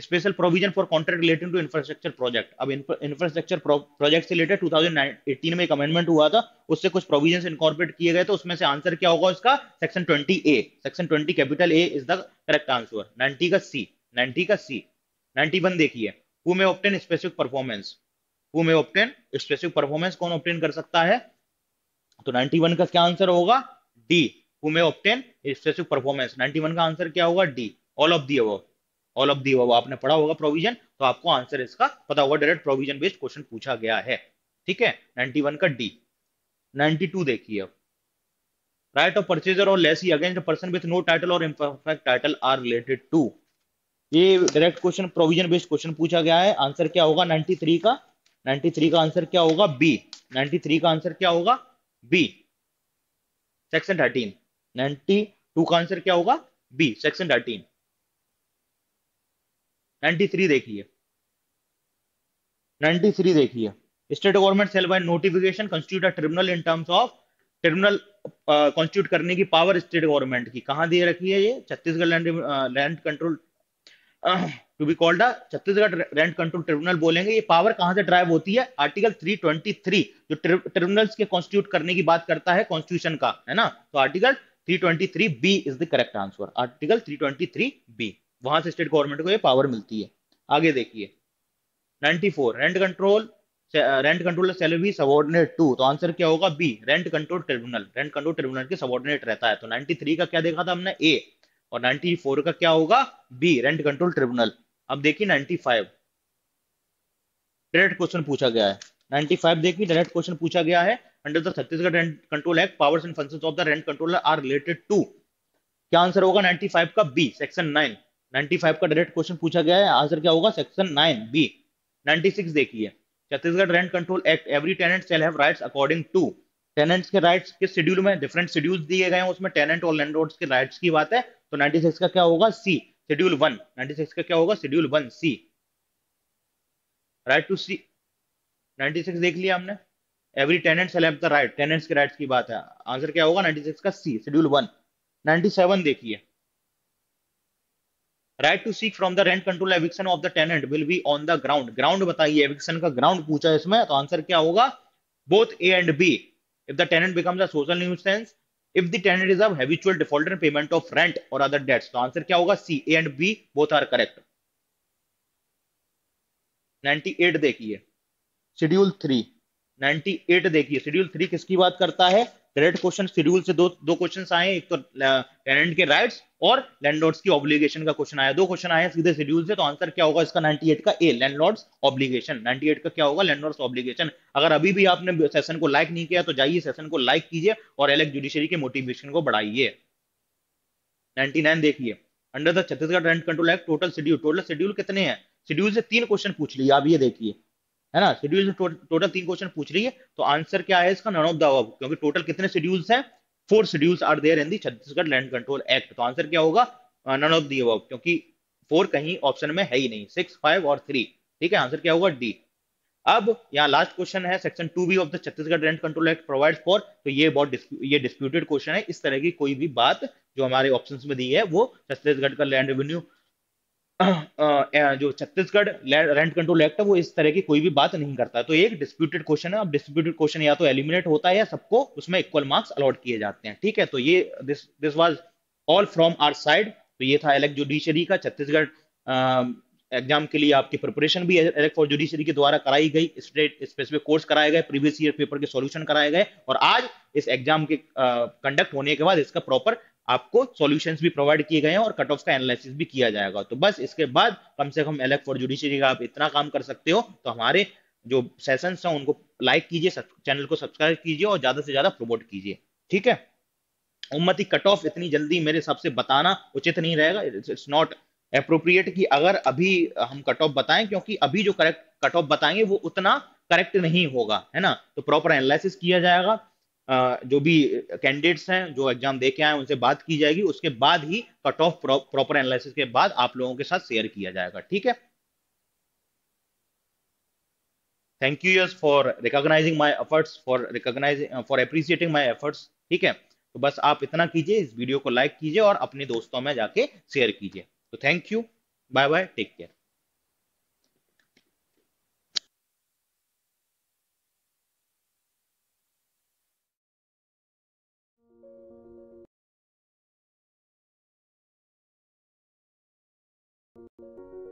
Speaker 3: special provision for contract related to infrastructure project अब इंफ्रास्ट्रक्चर प्रोजेक्ट से रिलेटेड 2018 में एक अमेंडमेंट हुआ था उससे कुछ प्रोविजन इनकॉर्पोरेट किए गए तो उसमें से आंसर क्या होगा उसका section 20 A section 20 capital A is the correct answer 90 का सी 90 का सी 91 देखिए who may obtain specific performance who may obtain specific performance कौन ऑप्टेन कर सकता है तो 91 का क्या आंसर होगा D who may obtain specific performance 91 का आंसर क्या होगा D all of the above all of the above आपने पढ़ा होगा प्रोविजन तो आपको आंसर इसका पता होगा डायरेक्ट प्रोविजन बेस्ड क्वेश्चन पूछा गया है ठीक है 91 का डी 92 देखिए अब राइट ऑफ परचेजर और lessee against person with no title और imperfect title are related to ये direct question provision based question पूछा गया है आंसर क्या होगा 93 का 93 का आंसर क्या होगा बी 93 का आंसर क्या होगा बी सेक्शन 13 92 का आंसर क्या होगा बी सेक्शन 13 93 देखिए 93 देखिए state government shall by notification constitute tribunal in terms of tribunal constitute करने की पावर स्टेट गवर्नमेंट की कहा दे रखी है ये Chhattisgarh land land control to be called Chhattisgarh rent control tribunal बोलेंगे ये पावर कहां से ड्राइव होती है आर्टिकल 323 जो ट्रिब्यूनल्स के कॉन्स्टिट्यूट करने की बात करता है कॉन्स्टिट्यूशन का है ना तो article 323 B is the correct answer article 323 B वहां से स्टेट गवर्नमेंट को ये पावर मिलती है आगे देखिए 94 rent control rent control shall भी सबोर्डिनेट टू तो आंसर क्या होगा B rent control tribunal rent control tribunal के सबोर्डिनेट रहता है तो 93 का क्या देखा था हमने ए और 94 का क्या होगा बी रेंट कंट्रोल ट्रिब्यूनल अब देखिए 95 डायरेक्ट क्वेश्चन पूछा गया है 95 देखिए डायरेक्ट क्वेश्चन पूछा गया है under the Chhattisgarh rent control act powers and functions of the rent controller are related to क्या आंसर होगा 95 का बी सेक्शन नाइन 95 का डायरेक्ट क्वेश्चन पूछा गया है आंसर क्या होगा सेक्शन 9 बी 96 देखिए Chhattisgarh rent control act every tenant shall have rights according to tenants के राइट्स किस शेड्यूल में डिफरेंट शेड्यूल दिए गए हैं उसमें टेनेंट और लैंडलॉर्ड्स के राइट्स की बात है तो 96 का क्या होगा सी शेड्यूल वन 96 का क्या होगा schedule one C right to C 96 देख लिया हमने every tenant shall have the right tenants के राइट्स की बात है आंसर क्या होगा 96 का सी शेड्यूल वन 97 देखिए right to seek from the rent control eviction of the tenant will be on the ground ground बताइए एविक्शन का ग्राउंड पूछा इसमें तो आंसर क्या होगा both A and B if the tenant becomes a social nuisance if the tenant is a habitual defaulter payment of rent और other debts तो answer क्या होगा C A and B both are correct ninety eight देखिए schedule three 3 eight देखिए schedule three किसकी बात करता है डायरेक्ट क्वेश्चन शेड्यूल से दो दो क्वेश्चन आए एक तो टेनेंट के राइट्स और लैंडलॉर्ड्स की ऑब्लिगेशन का क्वेश्चन आया दो क्वेश्चन आए सीधे शेड्यूल से तो आंसर क्या होगा इसका 98 का ए लैंडलॉर्ड्स ऑब्लिगेशन 98 का क्या होगा लैंडलॉर्ड्स ऑब्लिगेशन अगर अभी भी आपने सेशन को लाइक नहीं किया तो जाइए सेशन को लाइक कीजिए और एलेक्ट जुडिशरी के मोटिवेशन को बढ़ाइए नाइन देखिए under the Chhattisgarh rent control act total schedule total schedule कितने हैं शेड्यूल से तीन क्वेश्चन पूछ लिए आप ये देखिए है ना शेड्यूल टो, टोटल तीन क्वेश्चन पूछ रही है तो आंसर क्या है इसका नन ऑफ द अब क्योंकि टोटल कितने शेड्यूल्स हैं four schedules are there in the Chhattisgarh land control act तो आंसर क्या होगा नन ऑफ दी अब क्योंकि फोर कहीं ऑप्शन में है ही नहीं सिक्स फाइव और थ्री ठीक है आंसर क्या होगा डी अब यहाँ लास्ट क्वेश्चन है section two B of the Chhattisgarh rent control act provide for तो ये बहुत ये डिस्प्यूटेड क्वेश्चन है इस तरह की कोई भी बात जो हमारे ऑप्शंस में दी है वो छत्तीसगढ़ का लैंड रेवेन्यू जो छत्तीसगढ़ रेंट कंट्रोल एक्ट है वो इस तरह की कोई भी बात नहीं करता तो एक डिस्प्यूटेड क्वेश्चन है अब डिस्प्यूटेड क्वेश्चन या तो एलिमिनेट होता है या सबको उसमें इक्वल मार्क्स अलॉट किए जाते हैं ठीक है तो ये this this was all from our side तो ये था अलग जुडिशरी का छत्तीसगढ़ एग्जाम के लिए आपकी प्रिपरेशन भी एलेक्ट फॉर जुडिशरी के द्वारा कराई गई स्टेट स्पेसिफिक कोर्स कराए गए प्रीवियस ईयर पेपर के सोल्यूशन कराए गए और आज इस एग्जाम के कंडक्ट होने के बाद इसका प्रॉपर आपको सॉल्यूशंस भी प्रोवाइड किए गए हैं और कट ऑफ का एनालिसिस भी किया जाएगा तो बस इसके बाद कम से कम एलेक्ट फॉर जुडिशरी का आप इतना काम कर सकते हो तो हमारे जो सेशंस हैं उनको लाइक कीजिए चैनल को सब्सक्राइब कीजिए और ज्यादा से ज्यादा प्रमोट कीजिए ठीक है उम्मती कट ऑफ इतनी जल्दी मेरे हिसाब से बताना उचित नहीं रहेगा इट्स नॉट अप्रोप्रिएट कि अगर अभी हम कट ऑफ बताएं क्योंकि अभी जो करेक्ट कट ऑफ बताएंगे वो उतना करेक्ट नहीं होगा है ना तो प्रॉपर एनालिसिस किया जाएगा जो भी कैंडिडेट्स हैं जो एग्जाम दे के आए उनसे बात की जाएगी उसके बाद ही कट ऑफ प्रॉपर एनालिसिस के बाद आप लोगों के साथ शेयर किया जाएगा ठीक है thank you yes for recognizing my efforts for recognizing for appreciating my efforts ठीक है तो बस आप इतना कीजिए इस वीडियो को लाइक कीजिए और अपने दोस्तों में जाके शेयर कीजिए तो thank you bye bye take care you